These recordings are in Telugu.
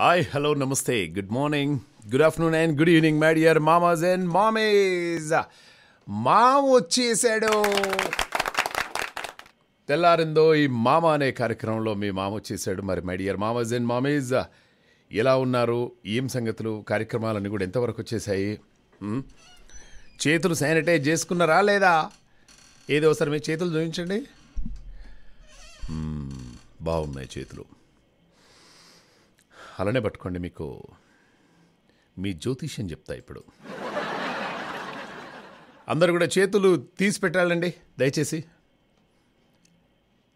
హాయ్ హలో నమస్తే good morning good afternoon and good evening my dear మామాజ్ అండ్ మామేజ్ మామ వచ్చేసాడు తెల్లారిందో ఈ మామ అనే కార్యక్రమంలో మీ మామ వచ్చేసాడు మరి మై డియర్ మామాజ్ అండ్ మామేజ్ ఎలా ఉన్నారు ఏం సంగతులు కార్యక్రమాలన్నీ కూడా ఎంతవరకు వచ్చేసాయి చేతులు శానిటైజ్ చేసుకున్నారా లేదా ఏదో సరే మీ చేతులు చూపించండి బాగున్నాయి చేతులు అలానే పట్టుకోండి మీకు మీ జ్యోతిష్యం చెప్తా ఇప్పుడు అందరు కూడా చేతులు తీసి పెట్టాలండి దయచేసి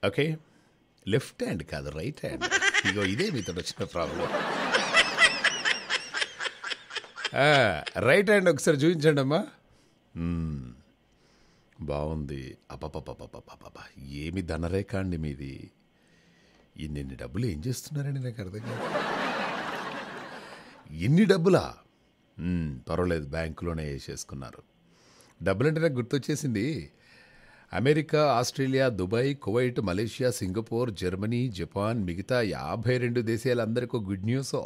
ఓకే లెఫ్ట్ హ్యాండ్ కాదు రైట్ హ్యాండ్ ఇదిగో ఇదే మీతో వచ్చిన ప్రాబ్లం రైట్ హ్యాండ్ ఒకసారి చూపించండి అమ్మా బాగుంది అపపపపపపప ఏమి ధనరేఖ అండి మీది ఇన్ని డబ్బులు ఏం చేస్తున్నారండి నాకు అర్థం కాదు ఎన్ని డబ్బులా పర్వాలేదు బ్యాంకులోనే వేసేసుకున్నారు నాకు గుర్తొచ్చేసింది America Australia Dubai Kuwait Malaysia Singapore Germany Japan మిగతా యాభై రెండు దేశాలందరికీ గుడ్ న్యూసో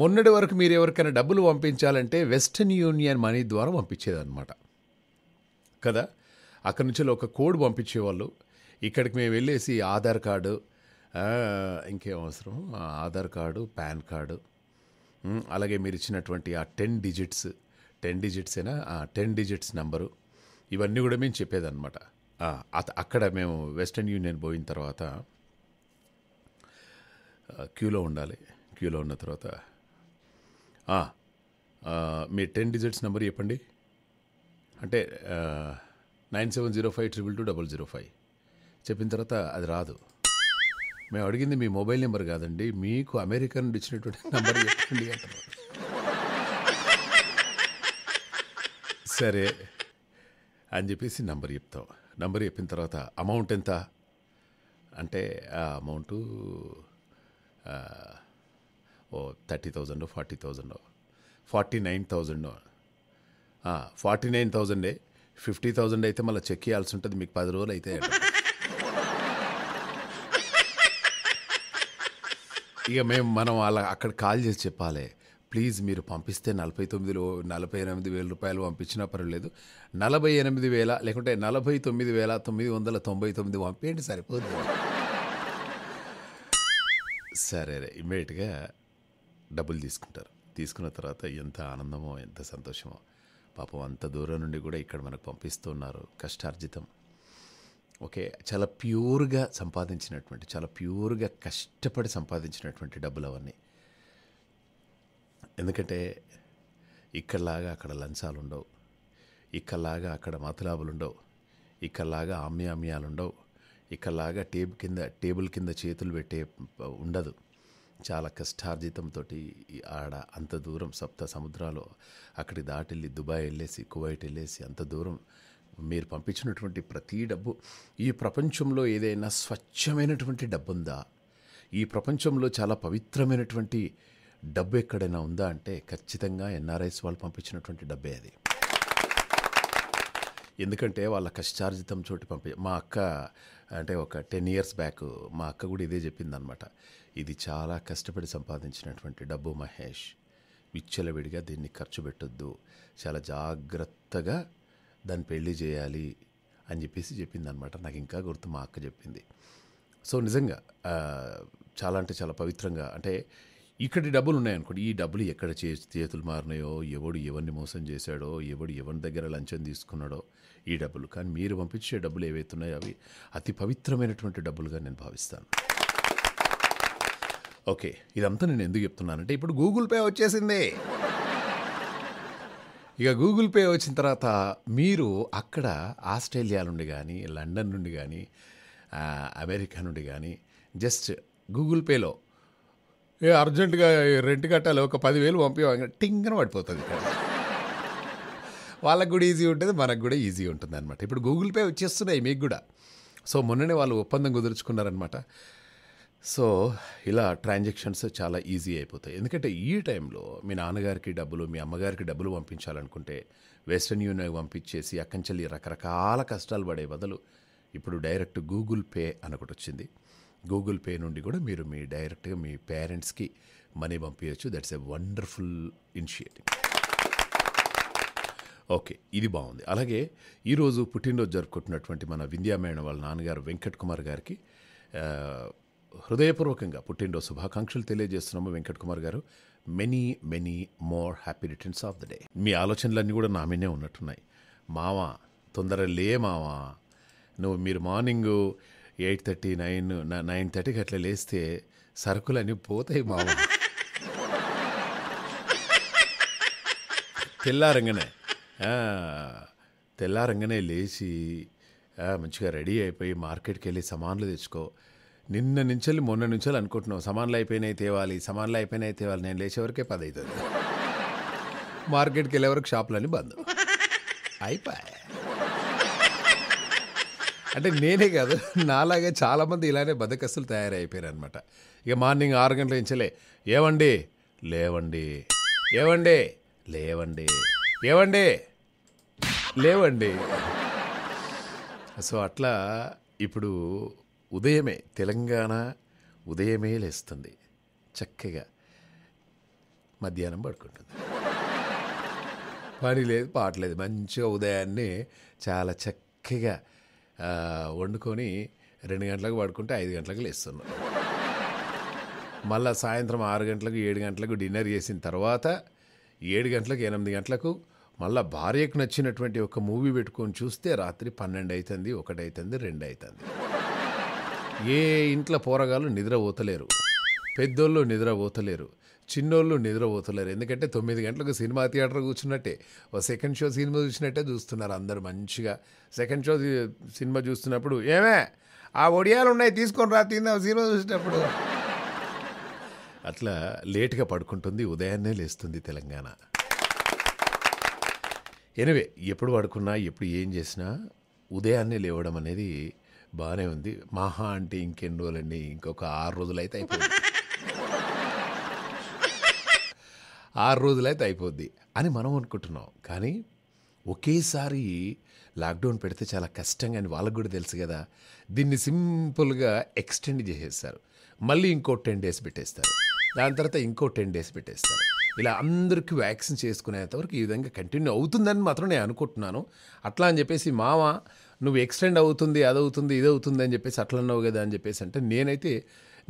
మొన్నటి వరకు మీరు ఎవరికైనా డబ్బులు పంపించాలంటే వెస్టర్న్ యూనియన్ మనీ ద్వారా పంపించేదన్నమాట కదా అక్కడి నుంచి ఒక కోడ్ పంపించేవాళ్ళు ఇక్కడికి మేము వెళ్ళేసి ఆధార్ కార్డు ఇంకేం అవసరం ఆధార్ కార్డు పాన్ కార్డు అలాగే మీరు ఇచ్చినటువంటి ఆ టెన్ డిజిట్స్ టెన్ డిజిట్స్ అయినా టెన్ డిజిట్స్ నెంబరు ఇవన్నీ కూడా మేము చెప్పేదన్నమాట అక్కడ మేము వెస్ట్రన్ యూనియన్ పోయిన తర్వాత క్యూలో ఉండాలి క్యూలో ఉన్న తర్వాత మీ టెన్ డిజిట్స్ నెంబర్ చెప్పండి అంటే nine seven zero five triple two double zero five చెప్పిన తర్వాత అది రాదు మేము అడిగింది మీ మొబైల్ నెంబర్ కాదండి మీకు అమెరికా నుండి ఇచ్చినటువంటి నెంబర్ చెప్పండి అంటారు సరే అని చెప్పేసి నంబర్ చెప్తాం నంబర్ చెప్పిన తర్వాత అమౌంట్ ఎంత అంటే ఆ అమౌంటు ఓ thirty thousand forty thousand forty nine thousand forty nine థౌజండే ఫిఫ్టీ థౌజండ్ అయితే మళ్ళీ చెక్ చేయాల్సి ఉంటుంది మీకు పది రోజులు అయితే ఇక మేము మనం అలా అక్కడ కాల్ చేసి చెప్పాలి ప్లీజ్ మీరు పంపిస్తే నలభై తొమ్మిదిలో నలభై ఎనిమిది వేల రూపాయలు పంపించినా పర్వాలేదు నలభై ఎనిమిది వేల లేకుంటే నలభై తొమ్మిది వేల తొమ్మిది వందల తొంభై తొమ్మిది పంపేయండి సరిపోదు సరే ఇమ్మీడియట్గా డబ్బులు తీసుకుంటారు తీసుకున్న తర్వాత ఎంత ఆనందమో ఎంత సంతోషమో పాపం అంత దూరం నుండి కూడా ఇక్కడ మనకు పంపిస్తున్నారు కష్టార్జితం ఓకే చాలా ప్యూర్గా సంపాదించినటువంటి చాలా ప్యూర్గా కష్టపడి సంపాదించినటువంటి డబ్బులు అవన్నీ ఎందుకంటే ఇక్కడలాగా అక్కడ లంచాలు ఉండవు ఇక్కడలాగా అక్కడ మతలాభులు ఉండవు ఇక్కడలాగా ఆమ్యామ్యాలు ఉండవు ఇక్కడలాగా టేబ్ కింద టేబుల్ కింద చేతులు పెట్టే ఉండదు చాలా కష్టార్జితంతో ఆడ అంత దూరం సప్త సముద్రాలు అక్కడికి వెళ్ళి దుబాయ్ వెళ్ళేసి కువైట్ వెళ్ళేసి అంత దూరం మీరు పంపించినటువంటి ప్రతి డబ్బు ఈ ప్రపంచంలో ఏదైనా స్వచ్ఛమైనటువంటి డబ్బు ఉందా ఈ ప్రపంచంలో చాలా పవిత్రమైనటువంటి డబ్బు ఎక్కడైనా ఉందా అంటే ఖచ్చితంగా ఎన్ఆర్ఐస్ వాళ్ళు పంపించినటువంటి డబ్బే అది ఎందుకంటే వాళ్ళ కష్టార్జితం చోటి పంపి మా అక్క అంటే ఒక టెన్ ఇయర్స్ బ్యాక్ మా అక్క కూడా ఇదే చెప్పిందనమాట ఇది చాలా కష్టపడి సంపాదించినటువంటి డబ్బు మహేష్ విచ్చలవిడిగా దీన్ని ఖర్చు పెట్టొద్దు చాలా జాగ్రత్తగా దాన్ని పెళ్లి చేయాలి అని చెప్పేసి చెప్పింది అనమాట నాకు ఇంకా గుర్తు మా అక్క చెప్పింది సో నిజంగా చాలా అంటే చాలా పవిత్రంగా అంటే ఇక్కడ డబ్బులు ఉన్నాయనుకోండి ఈ డబ్బులు ఎక్కడ చే చేతులు మారినాయో ఎవడు ఎవరిని మోసం చేశాడో ఎవడు ఎవరి దగ్గర లంచం తీసుకున్నాడో ఈ డబ్బులు కానీ మీరు పంపించే డబ్బులు ఉన్నాయో అవి అతి పవిత్రమైనటువంటి డబ్బులుగా నేను భావిస్తాను ఓకే ఇదంతా నేను ఎందుకు చెప్తున్నానంటే ఇప్పుడు గూగుల్ పే వచ్చేసిందే ఇక గూగుల్ పే వచ్చిన తర్వాత మీరు అక్కడ ఆస్ట్రేలియా నుండి కానీ లండన్ నుండి కానీ అమెరికా నుండి కానీ జస్ట్ గూగుల్ పేలో ఏ అర్జెంటుగా రెంట్ కట్టాలి ఒక పదివేలు పంపించగా టింగన పడిపోతుంది వాళ్ళకు కూడా ఈజీ ఉంటుంది మనకు కూడా ఈజీ ఉంటుంది అనమాట ఇప్పుడు గూగుల్ పే వచ్చేస్తున్నాయి మీకు కూడా సో మొన్ననే వాళ్ళు ఒప్పందం కుదుర్చుకున్నారనమాట సో ఇలా ట్రాన్జాక్షన్స్ చాలా ఈజీ అయిపోతాయి ఎందుకంటే ఈ టైంలో మీ నాన్నగారికి డబ్బులు మీ అమ్మగారికి డబ్బులు పంపించాలనుకుంటే వెస్ట్రన్ యూనియన్ పంపించేసి అక్కడి రకరకాల కష్టాలు పడే బదులు ఇప్పుడు డైరెక్ట్ గూగుల్ పే అని ఒకటి వచ్చింది గూగుల్ పే నుండి కూడా మీరు మీ డైరెక్ట్గా మీ పేరెంట్స్కి మనీ పంపించవచ్చు that's a wonderful initiative okay ఇది బాగుంది అలాగే ఈరోజు పుట్టినరోజు జరుపుకుంటున్నటువంటి మన వింధ్యా వాళ్ళ నాన్నగారు వెంకట్ కుమార్ గారికి హృదయపూర్వకంగా పుట్టినరోజు శుభాకాంక్షలు తెలియజేస్తున్నాము వెంకట్ కుమార్ గారు many many more happy returns of the day మీ ఆలోచనలన్నీ కూడా నా మీదే ఉన్నట్టున్నాయి మావా తొందర లే మావా నువ్వు మీరు morning eight thirty nine nine థర్టీకి అట్లా లేస్తే సరుకులన్నీ పోతాయి మావా తెల్లారంగనే తెల్లారంగనే లేచి మంచిగా రెడీ అయిపోయి మార్కెట్కి వెళ్ళి సామాన్లు తెచ్చుకో నిన్న నుంచి మొన్న నుంచి అనుకుంటున్నావు సమానులు అయిపోయినాయి తేవాలి సమానులు అయిపోయినాయి తేవాలి నేను లేచే వరకే పది అవుతుంది మార్కెట్కి వెళ్ళే వరకు షాపులన్నీ బంద్ అయిపోయి అంటే నేనే కాదు నాలాగే చాలామంది ఇలానే బద్దకస్తులు తయారైపోయారు అనమాట ఇక మార్నింగ్ ఆరు గంటల నుంచి ఏవండి లేవండి ఏవండి లేవండి ఏవండి లేవండి సో అట్లా ఇప్పుడు ఉదయమే తెలంగాణ ఉదయమే లేస్తుంది చక్కగా మధ్యాహ్నం పడుకుంటుంది పని లేదు పాటలేదు మంచిగా ఉదయాన్నే చాలా చక్కగా వండుకొని రెండు గంటలకు పడుకుంటే ఐదు గంటలకు లేస్తున్నాం మళ్ళీ సాయంత్రం ఆరు గంటలకు ఏడు గంటలకు డిన్నర్ చేసిన తర్వాత ఏడు గంటలకు ఎనిమిది గంటలకు మళ్ళీ భార్యకు నచ్చినటువంటి ఒక మూవీ పెట్టుకొని చూస్తే రాత్రి పన్నెండు అవుతుంది ఒకటి అవుతుంది రెండు అవుతుంది ఏ ఇంట్లో పోరగాళ్ళు నిద్రపోతలేరు పెద్దోళ్ళు నిద్రపోతలేరు చిన్నోళ్ళు నిద్రపోతలేరు ఎందుకంటే తొమ్మిది గంటలకు సినిమా థియేటర్ కూర్చున్నట్టే ఓ సెకండ్ షో సినిమా చూసినట్టే చూస్తున్నారు అందరు మంచిగా సెకండ్ షో సినిమా చూస్తున్నప్పుడు ఏమే ఆ ఒడియాలు ఉన్నాయి తీసుకొని రా తిందాం సినిమా చూసినప్పుడు అట్లా లేట్గా పడుకుంటుంది ఉదయాన్నే లేస్తుంది తెలంగాణ ఎనివే ఎప్పుడు పడుకున్నా ఎప్పుడు ఏం చేసినా ఉదయాన్నే లేవడం అనేది బాగానే ఉంది మహా అంటే ఇంకెన్ని రోజులండి ఇంకొక ఆరు రోజులైతే అయిపోయింది ఆరు రోజులైతే అయిపోద్ది అని మనం అనుకుంటున్నాం కానీ ఒకేసారి లాక్డౌన్ పెడితే చాలా కష్టంగా అని వాళ్ళకు కూడా తెలుసు కదా దీన్ని సింపుల్గా ఎక్స్టెండ్ చేసేస్తారు మళ్ళీ ఇంకో టెన్ డేస్ పెట్టేస్తారు దాని తర్వాత ఇంకో టెన్ డేస్ పెట్టేస్తారు ఇలా అందరికీ వ్యాక్సిన్ చేసుకునేంతవరకు ఈ విధంగా కంటిన్యూ అవుతుందని మాత్రం నేను అనుకుంటున్నాను అట్లా అని చెప్పేసి మామ నువ్వు ఎక్స్టెండ్ అవుతుంది అదవుతుంది ఇదవుతుంది అని చెప్పేసి అట్లా అన్నావు కదా అని చెప్పేసి అంటే నేనైతే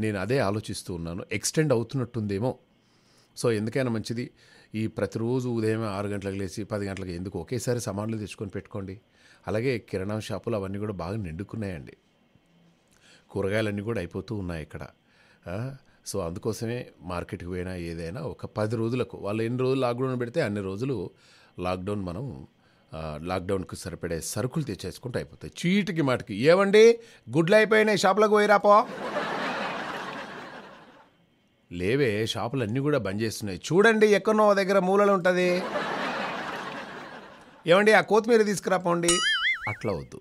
నేను అదే ఆలోచిస్తూ ఉన్నాను ఎక్స్టెండ్ అవుతున్నట్టుందేమో సో ఎందుకైనా మంచిది ఈ ప్రతిరోజు ఉదయం ఆరు గంటలకు లేచి పది గంటలకు ఎందుకు ఒకేసారి సామాన్లు తెచ్చుకొని పెట్టుకోండి అలాగే కిరాణా షాపులు అవన్నీ కూడా బాగా నిండుకున్నాయండి కూరగాయలన్నీ కూడా అయిపోతూ ఉన్నాయి ఇక్కడ సో అందుకోసమే మార్కెట్కి పోయినా ఏదైనా ఒక పది రోజులకు వాళ్ళు ఎన్ని రోజులు లాక్డౌన్ పెడితే అన్ని రోజులు లాక్డౌన్ మనం లాక్డౌన్కి సరిపడే సరుకులు తెచ్చేసుకుంటూ అయిపోతాయి చీటికి మాటికి ఏమండి గుడ్లు అయిపోయినాయి షాపులకు పోయిరాపో లేవే షాపులు అన్నీ కూడా బంద్ చేస్తున్నాయి చూడండి ఎక్కడో దగ్గర మూలలు ఉంటుంది ఏమండి ఆ కొత్తిమీర తీసుకురాపోండి అట్లా వద్దు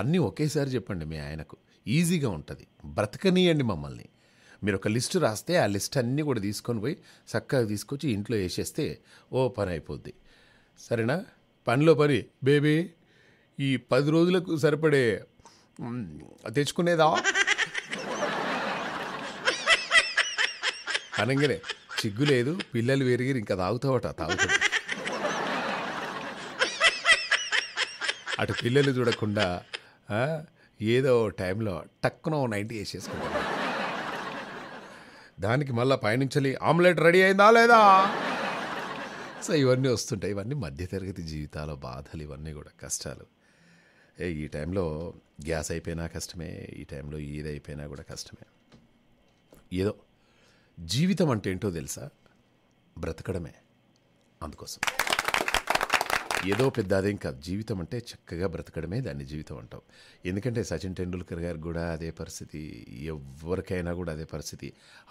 అన్నీ ఒకేసారి చెప్పండి మీ ఆయనకు ఈజీగా ఉంటుంది బ్రతకనీయండి మమ్మల్ని మీరు ఒక లిస్ట్ రాస్తే ఆ లిస్ట్ అన్నీ కూడా తీసుకొని పోయి చక్కగా తీసుకొచ్చి ఇంట్లో వేసేస్తే ఓ పని అయిపోద్ది సరేనా పనిలో పని బేబీ ఈ పది రోజులకు సరిపడే తెచ్చుకునేదా అనగానే చిగ్గు లేదు పిల్లలు పెరిగిరు ఇంకా తాగుతావట తాగుతా అటు పిల్లలు చూడకుండా ఏదో టైంలో టక్కున నైంటీ వేసేసుకుంటా దానికి మళ్ళీ పయనించాలి ఆమ్లెట్ రెడీ అయిందా లేదా సో ఇవన్నీ వస్తుంటాయి ఇవన్నీ మధ్యతరగతి జీవితాల బాధలు ఇవన్నీ కూడా కష్టాలు ఏ ఈ టైంలో గ్యాస్ అయిపోయినా కష్టమే ఈ టైంలో ఏదైపోయినా కూడా కష్టమే ఏదో జీవితం అంటే ఏంటో తెలుసా బ్రతకడమే అందుకోసం ఏదో పెద్ద అదేం కాదు జీవితం అంటే చక్కగా బ్రతకడమే దాన్ని జీవితం అంటాం ఎందుకంటే సచిన్ టెండూల్కర్ గారు కూడా అదే పరిస్థితి ఎవరికైనా కూడా అదే పరిస్థితి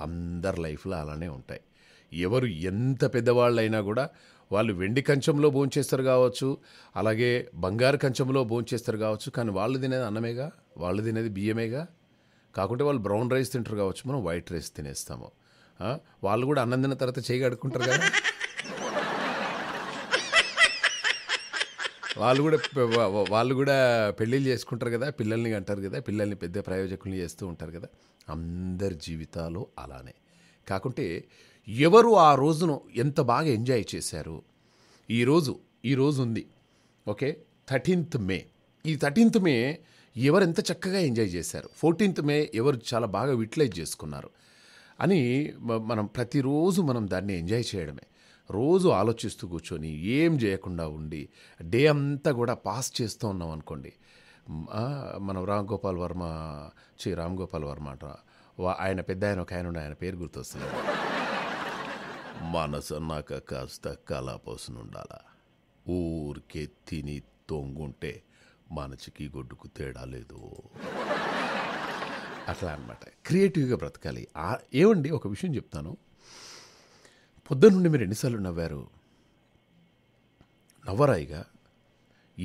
అందరి లైఫ్లో అలానే ఉంటాయి ఎవరు ఎంత పెద్దవాళ్ళైనా కూడా వాళ్ళు వెండి కంచంలో భోంచేస్తారు కావచ్చు అలాగే బంగారు కంచంలో భోంచేస్తారు కావచ్చు కానీ వాళ్ళు తినేది అన్నమేగా వాళ్ళు తినేది బియ్యమేగా కాకుంటే వాళ్ళు బ్రౌన్ రైస్ తింటారు కావచ్చు మనం వైట్ రైస్ తినేస్తాము వాళ్ళు కూడా అన్నం తిన్న తర్వాత చేయి కడుక్కుంటారు కదా వాళ్ళు కూడా వాళ్ళు కూడా పెళ్ళిళ్ళు చేసుకుంటారు కదా పిల్లల్ని అంటారు కదా పిల్లల్ని పెద్ద ప్రయోజకుల్ని చేస్తూ ఉంటారు కదా అందరి జీవితాలు అలానే కాకుంటే ఎవరు ఆ రోజును ఎంత బాగా ఎంజాయ్ చేశారు ఈరోజు ఈరోజు ఉంది ఓకే థర్టీన్త్ మే ఈ థర్టీన్త్ మే ఎవరు ఎంత చక్కగా ఎంజాయ్ చేశారు ఫోర్టీన్త్ మే ఎవరు చాలా బాగా యూటిలైజ్ చేసుకున్నారు అని మనం ప్రతిరోజు మనం దాన్ని ఎంజాయ్ చేయడమే రోజు ఆలోచిస్తూ కూర్చొని ఏం చేయకుండా ఉండి డే అంతా కూడా పాస్ చేస్తూ ఉన్నాం అనుకోండి మనం రామ్ గోపాల్ వర్మ చే రామ్ గోపాల్ వర్మ అంట ఆయన పెద్ద ఆయన ఒక ఆయన ఆయన పేరు గుర్తొస్తున్నాడు మనసు మనసన్నాక కాస్త కళాపోసనుండాల ఊరికే తిని తొంగుంటే మనసుకి గొడ్డుకు తేడా లేదు అట్లా అనమాట క్రియేటివ్గా బ్రతకాలి ఏమండి ఒక విషయం చెప్తాను పొద్దున్నుండి మీరు ఎన్నిసార్లు నవ్వారు నవ్వరాయిగా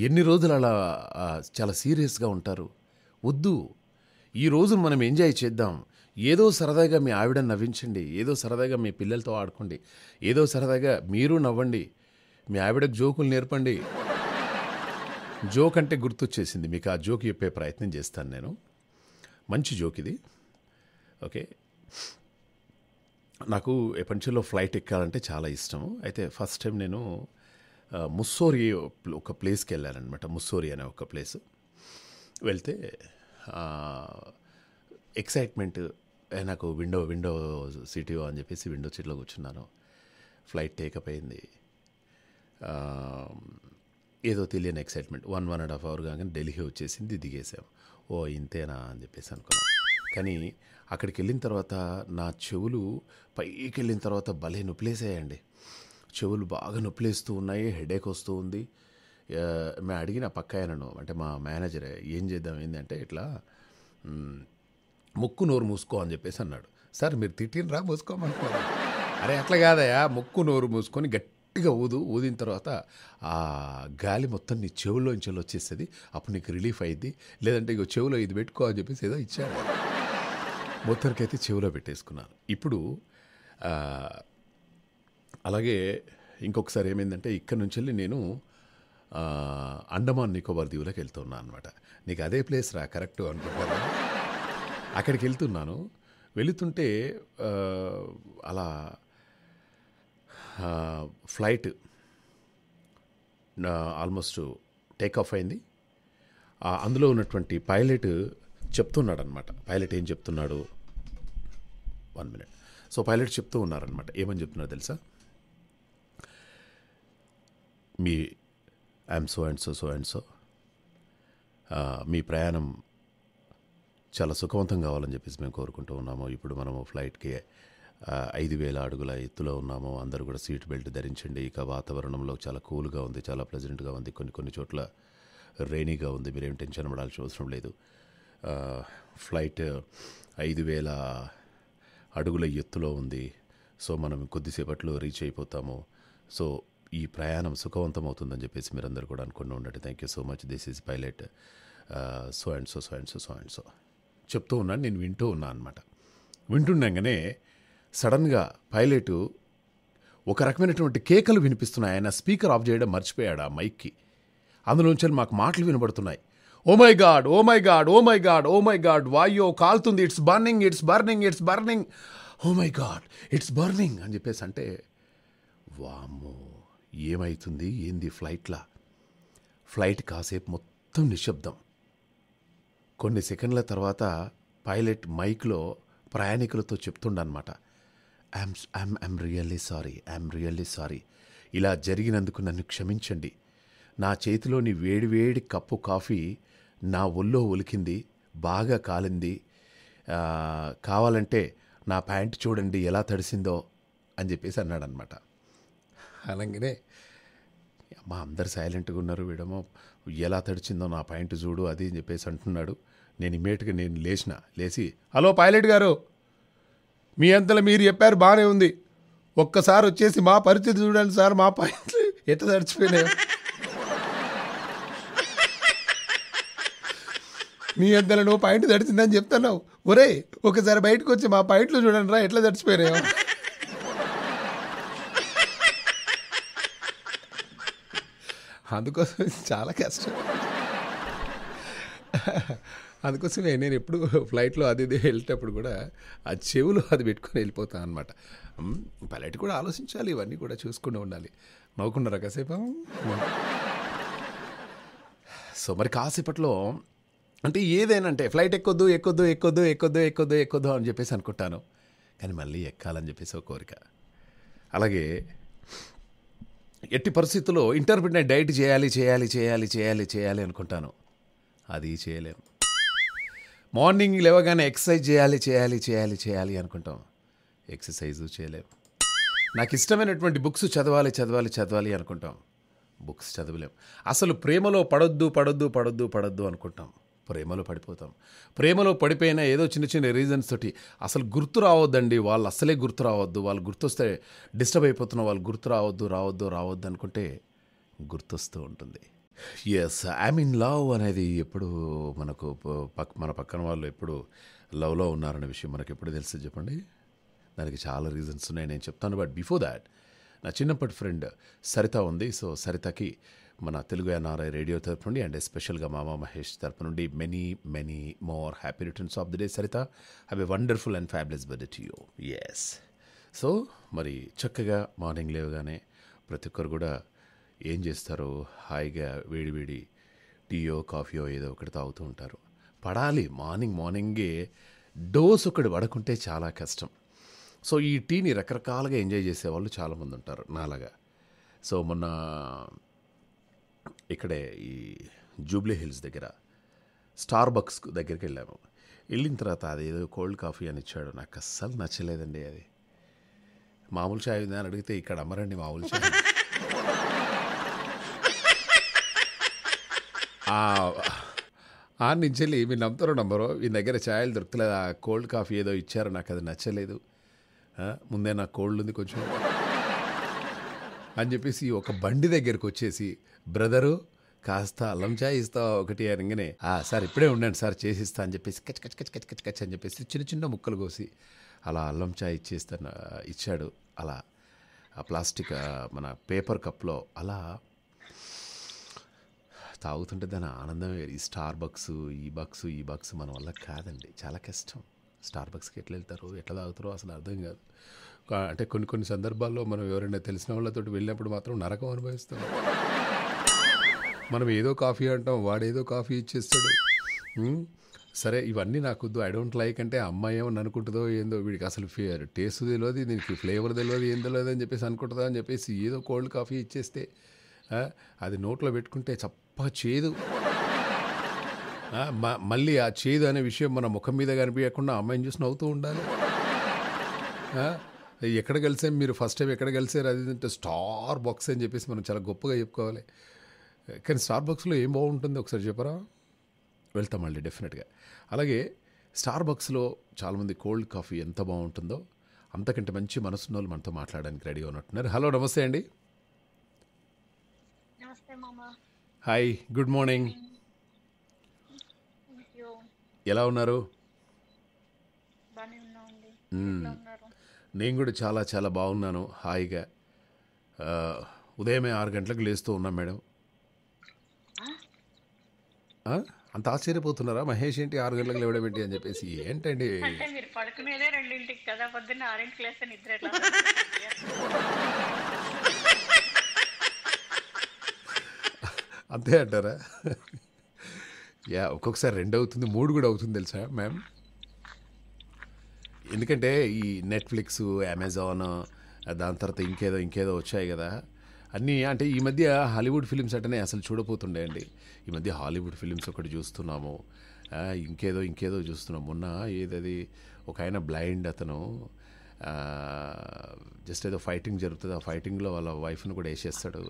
ఎన్ని రోజులు అలా చాలా సీరియస్గా ఉంటారు వద్దు ఈ రోజు మనం ఎంజాయ్ చేద్దాం ఏదో సరదాగా మీ ఆవిడ నవ్వించండి ఏదో సరదాగా మీ పిల్లలతో ఆడుకోండి ఏదో సరదాగా మీరు నవ్వండి మీ ఆవిడకు జోకులు నేర్పండి జోక్ అంటే గుర్తొచ్చేసింది మీకు ఆ జోక్ చెప్పే ప్రయత్నం చేస్తాను నేను మంచి జోక్ ఇది ఓకే నాకు ప్రపంచంలో ఫ్లైట్ ఎక్కాలంటే చాలా ఇష్టం అయితే ఫస్ట్ టైం నేను ముస్సోరి ఒక ప్లేస్కి వెళ్ళానమాట ముస్సోరి అనే ఒక ప్లేస్ వెళ్తే ఎక్సైట్మెంట్ నాకు విండో విండో సీటు అని చెప్పేసి విండో సీట్లో కూర్చున్నాను ఫ్లైట్ టేకప్ అయింది ఏదో తెలియని excitement one one and half hour కాగానే ఢిల్లీకి వచ్చేసింది దిగేసాం ఓ ఇంతేనా అని చెప్పేసి అనుకున్నాను కానీ అక్కడికి వెళ్ళిన తర్వాత నా చెవులు పైకి వెళ్ళిన తర్వాత భలే నొప్పిలేసాయండి చెవులు బాగా నొప్పిలేస్తూ ఉన్నాయి హెడేక్ వస్తూ ఉంది మేము అడిగిన పక్క ఆయనను అంటే మా మేనేజర్ ఏం చేద్దాం ఏంటంటే ఇట్లా ముక్కు నోరు మూసుకో అని చెప్పేసి అన్నాడు సార్ మీరు తిట్టినరా మూసుకోమనుకో అరే అట్లా కాదయా ముక్కు నోరు మూసుకొని గట్టిగా ఊదు ఊదిన తర్వాత ఆ గాలి మొత్తం నీ చెవుల్లోంచి వచ్చేస్తుంది అప్పుడు నీకు రిలీఫ్ అయింది లేదంటే ఇక చెవులో ఇది పెట్టుకో అని చెప్పేసి ఏదో ఇచ్చాడు మొత్తానికైతే చెవిలో పెట్టేసుకున్నాను ఇప్పుడు అలాగే ఇంకొకసారి ఏమైందంటే ఇక్కడ నుంచి వెళ్ళి నేను అండమాన్ నికోబార్ దీవులకు వెళ్తున్నాను అనమాట నీకు అదే ప్లేస్ రా కరెక్ట్ అనుకుంటాను అక్కడికి వెళ్తున్నాను వెళుతుంటే అలా ఫ్లైట్ ఆల్మోస్ట్ టేక్ ఆఫ్ అయింది అందులో ఉన్నటువంటి పైలట్ చెప్తున్నాడు అనమాట పైలట్ ఏం చెప్తున్నాడు వన్ మినిట్ సో పైలట్ చెప్తూ ఉన్నారనమాట ఏమని చెప్తున్నారు తెలుసా మీ I'm so and so so and so మీ ప్రయాణం చాలా సుఖవంతం కావాలని చెప్పేసి మేము కోరుకుంటూ ఉన్నాము ఇప్పుడు మనము ఫ్లైట్కి ఐదు వేల అడుగుల ఎత్తులో ఉన్నాము అందరూ కూడా సీట్ బెల్ట్ ధరించండి ఇక వాతావరణంలో చాలా కూల్గా ఉంది చాలా ప్లెజెంట్గా ఉంది కొన్ని కొన్ని చోట్ల రెయినీగా ఉంది మీరేం టెన్షన్ పడాల్సిన అవసరం లేదు ఫ్లైట్ ఐదు వేల అడుగుల ఎత్తులో ఉంది సో మనం కొద్దిసేపట్లో రీచ్ అయిపోతాము సో ఈ ప్రయాణం సుఖవంతం అవుతుందని చెప్పేసి మీరందరూ కూడా అనుకుంటూ ఉండండి thank you so much this is pilot so and so so and so so and so చెప్తూ ఉన్నాను నేను వింటూ ఉన్నా అనమాట వింటుండగానే సడన్గా పైలట్ ఒక రకమైనటువంటి కేకలు వినిపిస్తున్నాయి ఆయన స్పీకర్ ఆఫ్ చేయడం మర్చిపోయాడు ఆ మైక్కి అందులోంచి మాకు మాటలు వినబడుతున్నాయి oh my god oh my god oh my god oh my god వాయో కాలుతుంది it's burning it's burning it's burning oh my god it's burning అని చెప్పేసి అంటే వామ్మో ఏమైతుంది ఏంది ఫ్లైట్లా ఫ్లైట్ కాసేపు మొత్తం నిశ్శబ్దం కొన్ని సెకండ్ల తర్వాత పైలట్ మైక్లో ప్రయాణికులతో చెప్తుండనమాట I'm I'm I'm really sorry I'm really sorry ఇలా జరిగినందుకు నన్ను క్షమించండి నా చేతిలోని వేడివేడి కప్పు కాఫీ నా ఒళ్ళో ఒలికింది బాగా కాలింది కావాలంటే నా ప్యాంటు చూడండి ఎలా తడిసిందో అని చెప్పేసి అన్నాడనమాట అలాగనే మా అందరు సైలెంట్గా ఉన్నారు వీడమో ఎలా తడిచిందో నా పాయింట్ చూడు అది అని చెప్పేసి అంటున్నాడు నేను ఇమ్మీడియట్గా నేను లేచిన లేచి హలో పైలట్ గారు మీ అంతలో మీరు చెప్పారు బాగానే ఉంది ఒక్కసారి వచ్చేసి మా పరిస్థితి చూడండి సార్ మా పాయింట్ ఎట్లా తడిచిపోయినా మీ అంతలో నువ్వు పాయింట్ తడిచిందని చెప్తున్నావు ఒరే ఒకసారి బయటకు వచ్చి మా పాయింట్లు చూడండి రా ఎట్లా తడిచిపోయినాయో అందుకోసం చాలా కష్టం అందుకోసమే నేను ఎప్పుడు ఫ్లైట్లో అది ఇది వెళ్ళేటప్పుడు కూడా ఆ చెవులు అది పెట్టుకొని వెళ్ళిపోతాను అనమాట పల్లెటి కూడా ఆలోచించాలి ఇవన్నీ కూడా చూసుకుండా ఉండాలి నవ్వుకున్నారా కాసేపు సో మరి కాసేపట్లో అంటే ఏదేనంటే ఫ్లైట్ ఎక్కొద్దు ఎక్కొద్దు ఎక్కొద్దు ఎక్కొద్దు ఎక్కొద్దు ఎక్కొద్దు అని చెప్పేసి అనుకుంటాను కానీ మళ్ళీ ఎక్కాలని చెప్పేసి ఒక కోరిక అలాగే ఎట్టి పరిస్థితుల్లో ఇంటర్మీడియట్ డైట్ చేయాలి చేయాలి చేయాలి చేయాలి చేయాలి అనుకుంటాను అది చేయలేము మార్నింగ్ లేవగానే ఎక్సర్సైజ్ చేయాలి చేయాలి చేయాలి చేయాలి అనుకుంటాం ఎక్సర్సైజు చేయలేము నాకు ఇష్టమైనటువంటి బుక్స్ చదవాలి చదవాలి చదవాలి అనుకుంటాం బుక్స్ చదవలేం అసలు ప్రేమలో పడొద్దు పడొద్దు పడొద్దు పడొద్దు అనుకుంటాం ప్రేమలో పడిపోతాం ప్రేమలో పడిపోయిన ఏదో చిన్న చిన్న రీజన్స్ తోటి అసలు గుర్తు రావద్దండి వాళ్ళు అసలే గుర్తు రావద్దు వాళ్ళు గుర్తొస్తే డిస్టర్బ్ అయిపోతున్న వాళ్ళు గుర్తు రావద్దు రావద్దు రావద్దు అనుకుంటే గుర్తొస్తూ ఉంటుంది ఎస్ ఐ మీన్ లవ్ అనేది ఎప్పుడు మనకు పక్క మన పక్కన వాళ్ళు ఎప్పుడు లవ్లో ఉన్నారనే విషయం మనకు ఎప్పుడు తెలుస్తుంది చెప్పండి దానికి చాలా రీజన్స్ ఉన్నాయి నేను చెప్తాను బట్ బిఫోర్ దాట్ నా చిన్నప్పటి ఫ్రెండ్ సరిత ఉంది సో సరితకి మన తెలుగు ఎన్ఆర్ఐ రేడియో తరపు నుండి అండ్ ఎస్పెషల్గా మామా మహేష్ తరపు నుండి many many more happy returns of the day Saritha have a wonderful and fabulous birth to you yes so మరి చక్కగా మార్నింగ్ లేవగానే ప్రతి ఒక్కరు కూడా ఏం చేస్తారో హాయిగా వేడివేడి టీయో కాఫీయో ఏదో ఒకటి తాగుతూ ఉంటారు పడాలి మార్నింగ్ మార్నింగే డోస్ ఒకటి పడకుంటే చాలా కష్టం సో ఈ టీని రకరకాలుగా ఎంజాయ్ చేసేవాళ్ళు చాలామంది ఉంటారు నాలాగా సో మొన్న ఇక్కడే ఈ జూబ్లీ హిల్స్ దగ్గర స్టార్బక్స్ దగ్గరికి వెళ్ళాము వెళ్ళిన తర్వాత అది ఏదో కోల్డ్ కాఫీ అని ఇచ్చాడు నాకు అస్సలు నచ్చలేదండి అది మామూలు చాయ్ ఉందా అని అడిగితే ఇక్కడ అమ్మరండి మామూలు చాయ్ ఆ నుంచి మీ నమ్ముతారో నంబరు మీ దగ్గర ఛాయలు దొరకలేదు ఆ కోల్డ్ కాఫీ ఏదో ఇచ్చారు నాకు అది నచ్చలేదు ముందే నాకు కోల్డ్ ఉంది కొంచెం అని చెప్పేసి ఒక బండి దగ్గరకు వచ్చేసి బ్రదరు కాస్త అల్లం చాయ్ ఇస్తావా ఒకటి అనగానే ఆ సార్ ఇప్పుడే ఉండండి సార్ చేసిస్తా అని చెప్పేసి కచ్ కచ్ కచ్ కచ్ కచ్ కచ్ అని చెప్పేసి చిన్న చిన్న ముక్కలు కోసి అలా అల్లం చాయ్ ఇచ్చేస్తాను ఇచ్చాడు అలా ఆ ప్లాస్టిక్ మన పేపర్ కప్లో అలా తాగుతుంటే దాని ఆనందం ఈ స్టార్ బక్స్ ఈ బక్స్ ఈ బక్స్ మన వల్ల కాదండి చాలా కష్టం స్టార్ బక్స్కి ఎట్లా వెళ్తారు ఎట్లా తాగుతారో అసలు అర్థం కాదు అంటే కొన్ని కొన్ని సందర్భాల్లో మనం ఎవరైనా తెలిసిన వాళ్ళతో వెళ్ళినప్పుడు మాత్రం నరకం అనుభవిస్తాం మనం ఏదో కాఫీ అంటాం వాడేదో కాఫీ ఇచ్చేస్తాడు సరే ఇవన్నీ నాకు ఐ డోంట్ లైక్ అంటే అమ్మాయి ఏమని అనుకుంటుందో ఏందో వీడికి అసలు ఫియర్ టేస్ట్ తెలియదు దీనికి ఫ్లేవర్ తెలియదు ఏం తెలియదు అని చెప్పేసి అనుకుంటుందా అని చెప్పేసి ఏదో కోల్డ్ కాఫీ ఇచ్చేస్తే అది నోట్లో పెట్టుకుంటే చప్ప చేదు మళ్ళీ ఆ చేదు అనే విషయం మన ముఖం మీద కనిపించకుండా అమ్మాయిని చూసి నవ్వుతూ ఉండాలి ఎక్కడ కలిసాం మీరు ఫస్ట్ టైం ఎక్కడ కలిసారు అది అంటే స్టార్ బాక్స్ అని చెప్పేసి మనం చాలా గొప్పగా చెప్పుకోవాలి కానీ స్టార్ బాక్స్లో ఏం బాగుంటుంది ఒకసారి చెప్పరా వెళ్తాం మళ్ళీ డెఫినెట్గా అలాగే స్టార్ బాక్స్లో చాలామంది కోల్డ్ కాఫీ ఎంత బాగుంటుందో అంతకంటే మంచి మనసున్న వాళ్ళు మనతో మాట్లాడడానికి రెడీ ఉన్నట్టున్నారు హలో నమస్తే అండి హాయ్ గుడ్ మార్నింగ్ ఎలా ఉన్నారు నేను కూడా చాలా చాలా బాగున్నాను హాయిగా ఉదయమే ఆరు గంటలకు లేస్తూ ఉన్నాం మేడం అంత ఆశ్చర్యపోతున్నారా మహేష్ ఏంటి ఆరు గంటలకు లేవడం ఏంటి అని చెప్పేసి ఏంటండి అంతే అంటారా యా ఒక్కొక్కసారి రెండు అవుతుంది మూడు కూడా అవుతుంది తెలుసా మ్యామ్ ఎందుకంటే ఈ నెట్ఫ్లిక్స్ అమెజాన్ దాని తర్వాత ఇంకేదో ఇంకేదో వచ్చాయి కదా అన్నీ అంటే ఈ మధ్య హాలీవుడ్ ఫిలిమ్స్ అంటేనే అసలు చూడబోతుండే అండి ఈ మధ్య హాలీవుడ్ ఫిలిమ్స్ ఒకటి చూస్తున్నాము ఇంకేదో ఇంకేదో చూస్తున్నాం మొన్న ఏదది ఒక ఆయన బ్లైండ్ అతను జస్ట్ ఏదో ఫైటింగ్ జరుగుతుంది ఆ ఫైటింగ్లో వాళ్ళ వైఫ్ను కూడా వేసేస్తాడు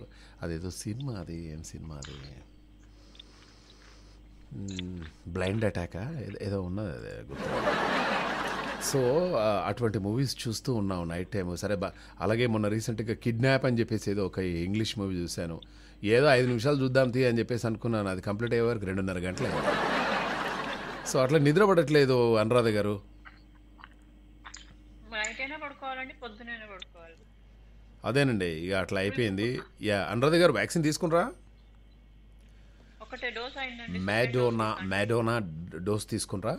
అదేదో సినిమా అది ఏం సినిమా అది బ్లైండ్ అటాకా ఏదో ఉన్నది అదే గుర్తు సో అటువంటి మూవీస్ చూస్తూ ఉన్నాం నైట్ టైం సరే అలాగే మొన్న రీసెంట్గా కిడ్నాప్ అని చెప్పేసి ఏదో ఒక ఇంగ్లీష్ మూవీ చూశాను ఏదో ఐదు నిమిషాలు చూద్దాం తీ అని చెప్పేసి అనుకున్నాను అది కంప్లీట్ అయ్యే వరకు రెండున్నర గంటలే సో అట్లా నిద్ర పడట్లేదు అనురాధ గారు అదేనండి ఇక అట్లా అయిపోయింది యా అనురాధ గారు వ్యాక్సిన్ తీసుకునరా మ్యాడోనా మ్యాడోనా డోస్ తీసుకునరా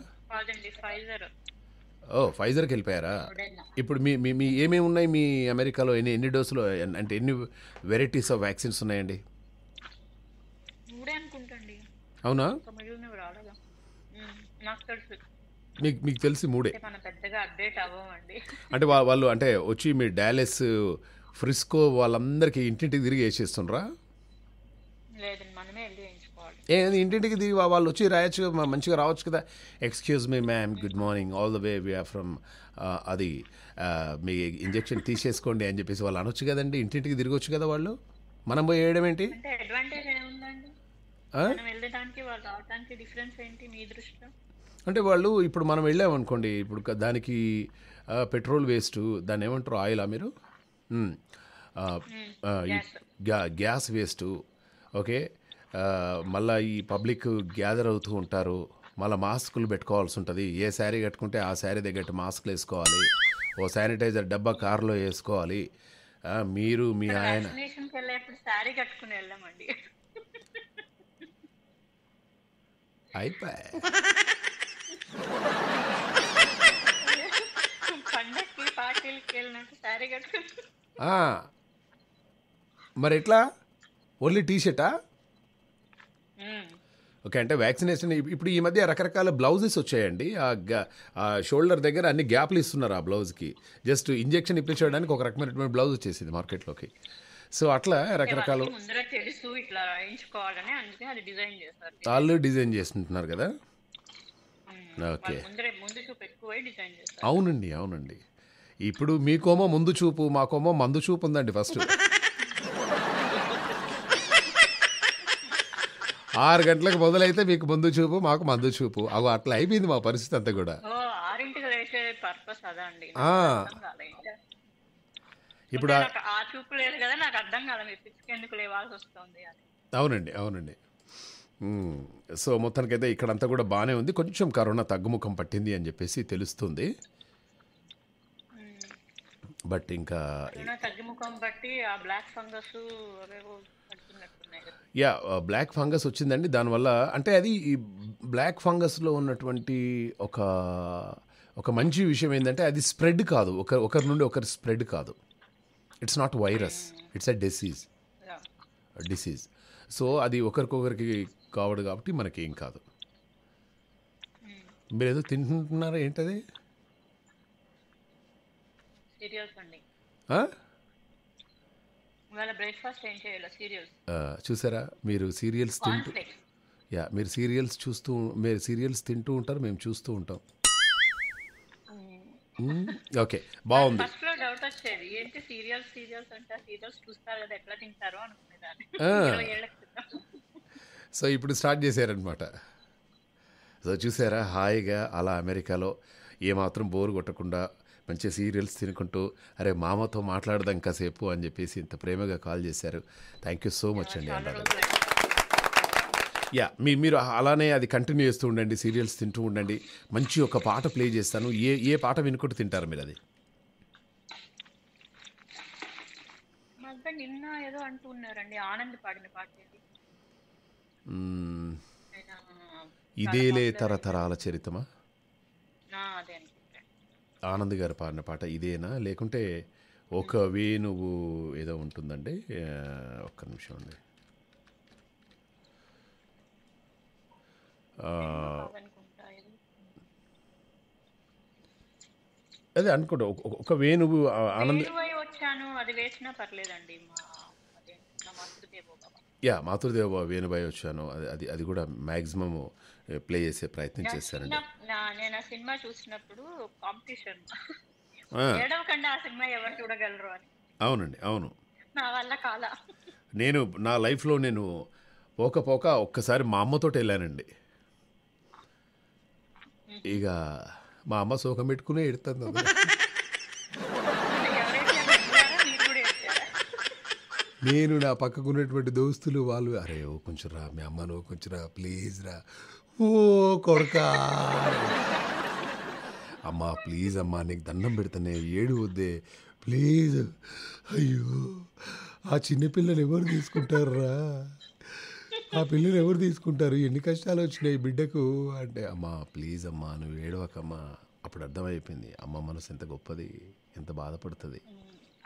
ఓ ఫైజర్కి వెళ్ళిపోయారా ఇప్పుడు మీ మీ మీ ఏమేమి ఉన్నాయి మీ అమెరికాలో ఎన్ని ఎన్ని డోసులు అంటే ఎన్ని వెరైటీస్ ఆఫ్ వ్యాక్సిన్స్ ఉన్నాయండి అవునా మీకు మీకు తెలిసి మూడే అంటే వాళ్ళు అంటే వచ్చి మీ డాలెస్ ఫ్రిస్కో వాళ్ళందరికీ ఇంటింటికి తిరిగి వేసేస్తుండ్రా లేదండి ఏ ఇంటింటికి దిగి వాళ్ళు వచ్చి రాయొచ్చు మంచిగా రావచ్చు కదా excuse uh, uh, me ma'am good morning all the way we are from అది మీ ఇంజెక్షన్ తీసేసుకోండి అని చెప్పేసి వాళ్ళు అనొచ్చు కదండి ఇంటింటికి తిరగొచ్చు కదా వాళ్ళు మనం పోయి వేయడం ఏంటి అంటే వాళ్ళు ఇప్పుడు మనం వెళ్ళామనుకోండి ఇప్పుడు దానికి పెట్రోల్ వేస్ట్ దాన్ని ఏమంటారు ఆయిలా మీరు గ్యాస్ వేస్ట్ ఓకే మళ్ళీ ఈ పబ్లిక్ గ్యాదర్ అవుతూ ఉంటారు మళ్ళీ మాస్కులు పెట్టుకోవాల్సి ఉంటుంది ఏ శారీ కట్టుకుంటే ఆ శారీ దగ్గర మాస్కులు వేసుకోవాలి ఓ శానిటైజర్ డబ్బా కారులో వేసుకోవాలి మీరు మీ ఆయన అయిపోయి మరి ఎట్లా ఓన్లీ టీ షర్టా Hmm. ఓకే అంటే వ్యాక్సినేషన్ ఇప్పుడు ఈ మధ్య రకరకాల బ్లౌజెస్ వచ్చాయండి ఆ షోల్డర్ దగ్గర అన్ని గ్యాప్లు ఇస్తున్నారు ఆ బ్లౌజ్కి జస్ట్ ఇంజెక్షన్ ఇప్పించడానికి ఒక రకమైనటువంటి బ్లౌజ్ వచ్చేసింది మార్కెట్లోకి సో అట్లా రకరకాల వాళ్ళు డిజైన్ చేస్తుంటున్నారు కదా hmm. ఓకే అవునండి అవునండి ఇప్పుడు మీకోమో ముందు చూపు మాకోమో మందు చూపు ఉందండి ఫస్ట్ ఆరు గంటలకు మొదలైతే మీకు ముందు చూపు మాకు మందు చూపు అవి అట్లా అయిపోయింది మా పరిస్థితి అంతా కూడా ఇప్పుడు అవునండి అవునండి సో మొత్తానికి అయితే ఇక్కడంతా కూడా బాగానే ఉంది కొంచెం కరోనా తగ్గుముఖం పట్టింది అని చెప్పేసి తెలుస్తుంది బట్ ఇంకా తగ్గుముఖం బట్టి ఆ black fungus yeah black fungus వచ్చిందండి దానివల్ల అంటే అది ఈ బ్లాక్ ఫంగస్లో ఉన్నటువంటి ఒక ఒక మంచి విషయం ఏంటంటే అది స్ప్రెడ్ కాదు ఒక ఒకరి నుండి ఒకరు స్ప్రెడ్ కాదు it's not virus it's a disease disease so అది ఒకరికొకరికి కావడు కాబట్టి మనకి ఏం కాదు hmm. మీరు ఏదో తింటున్నారా ఏంటది Uh, చూసారా మీరు సీరియల్స్ తింటూ యా మీరు సీరియల్స్ చూస్తూ మీరు సీరియల్స్ తింటూ ఉంటారు మేము చూస్తూ ఉంటాం ఓకే hmm. hmm? బాగుంది సో ఇప్పుడు స్టార్ట్ చేశారనమాట సో చూసారా హాయిగా అలా అమెరికాలో ఏమాత్రం బోర్ కొట్టకుండా మంచి సీరియల్స్ తినుకుంటూ అరే మామతో మాట్లాడదాం కాసేపు అని చెప్పేసి ఇంత ప్రేమగా కాల్ చేశారు థ్యాంక్ యూ సో మచ్ అండి అన్నారు యా మీ మీరు అలానే అది కంటిన్యూ చేస్తూ ఉండండి సీరియల్స్ తింటూ ఉండండి మంచి ఒక పాట ప్లే చేస్తాను ఏ ఏ పాట వినుకుంటూ తింటారు మీరు అది ఇదేలే తరతరాల చరితమా ఆనంద్ గారు పాడిన పాట ఇదేనా లేకుంటే ఒక వేణువు ఏదో ఉంటుందండి ఒక్క నిమిషం అండి అదే అనుకుంటా ఒక వేణువు ఆనంద్ వచ్చాను అది వేసినా పర్లేదండి యా మాతృదేవ వేణుబాయి వచ్చాను అది అది అది కూడా మ్యాక్సిమమ్ ప్లే చేసే ప్రయత్నం చేశానండి నేను ఆ సినిమా చూసినప్పుడు కాంపిటీషన్ ఏడవకుండా ఆ సినిమా ఎవరు చూడగలరు అని అవునండి అవును నా వల్ల కాల నేను నా లైఫ్లో నేను పోక పోక ఒక్కసారి మా అమ్మతో వెళ్ళానండి ఇక మా అమ్మ సోకం పెట్టుకునే ఎడుతుంది నేను నా పక్కకు ఉన్నటువంటి దోస్తులు వాళ్ళు అరే ఓ కొంచెం రా మీ అమ్మను కొంచెం రా ప్లీజ్ రా ఓ కొడక అమ్మా ప్లీజ్ అమ్మా నీకు దండం పెడుతున్నాయి ఏడు వద్దే ప్లీజ్ అయ్యో ఆ చిన్నపిల్లలు ఎవరు తీసుకుంటారా ఆ పిల్లలు ఎవరు తీసుకుంటారు ఎన్ని కష్టాలు వచ్చినాయి బిడ్డకు అంటే అమ్మా ప్లీజ్ అమ్మా నువ్వు ఏడవకమ్మా అప్పుడు అర్థమైపోయింది అమ్మ మనసు ఎంత గొప్పది ఎంత బాధపడుతుంది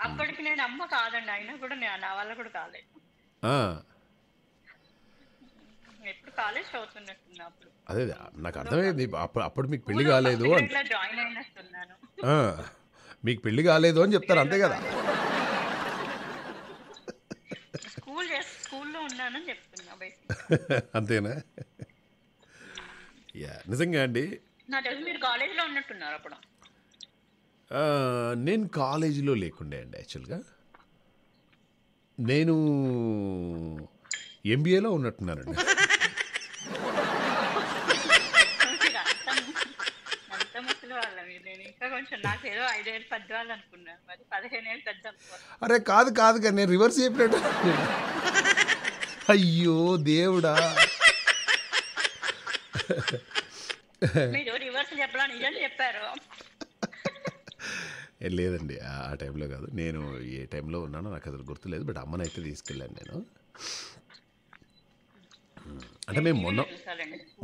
అప్పటికి నేను అమ్మ కాదండి అయినా కూడా నేను నా వల్ల కూడా కాలేదు ఎప్పుడు కాలేజ్ చదువుతున్నట్టున్నా అదే నాకు అర్థమైంది అప్పుడు అప్పుడు మీకు పెళ్లి కాలేదు జాయిన్ అయినట్టున్నాను మీకు పెళ్లి కాలేదు అని చెప్తారు అంతే కదా స్కూల్ స్కూల్లో ఉన్నానని చెప్తున్నా అంతేనా యా నిజంగా అండి నా తెలుసు మీరు కాలేజీలో ఉన్నట్టున్నారు అప్పుడు నేను కాలేజీలో లేకుండే అండి యాక్చువల్గా నేను ఎంబీఏలో ఉన్నట్టున్నానండి అరే కాదు కాదు కానీ నేను రివర్స్ చెప్పినట్టు అయ్యో దేవుడా రివర్స్ చెప్పారు లేదండి ఆ టైంలో కాదు నేను ఏ టైంలో ఉన్నానో నాకు అసలు గుర్తులేదు బట్ అమ్మని అయితే తీసుకెళ్ళాను నేను అంటే మేము మొన్న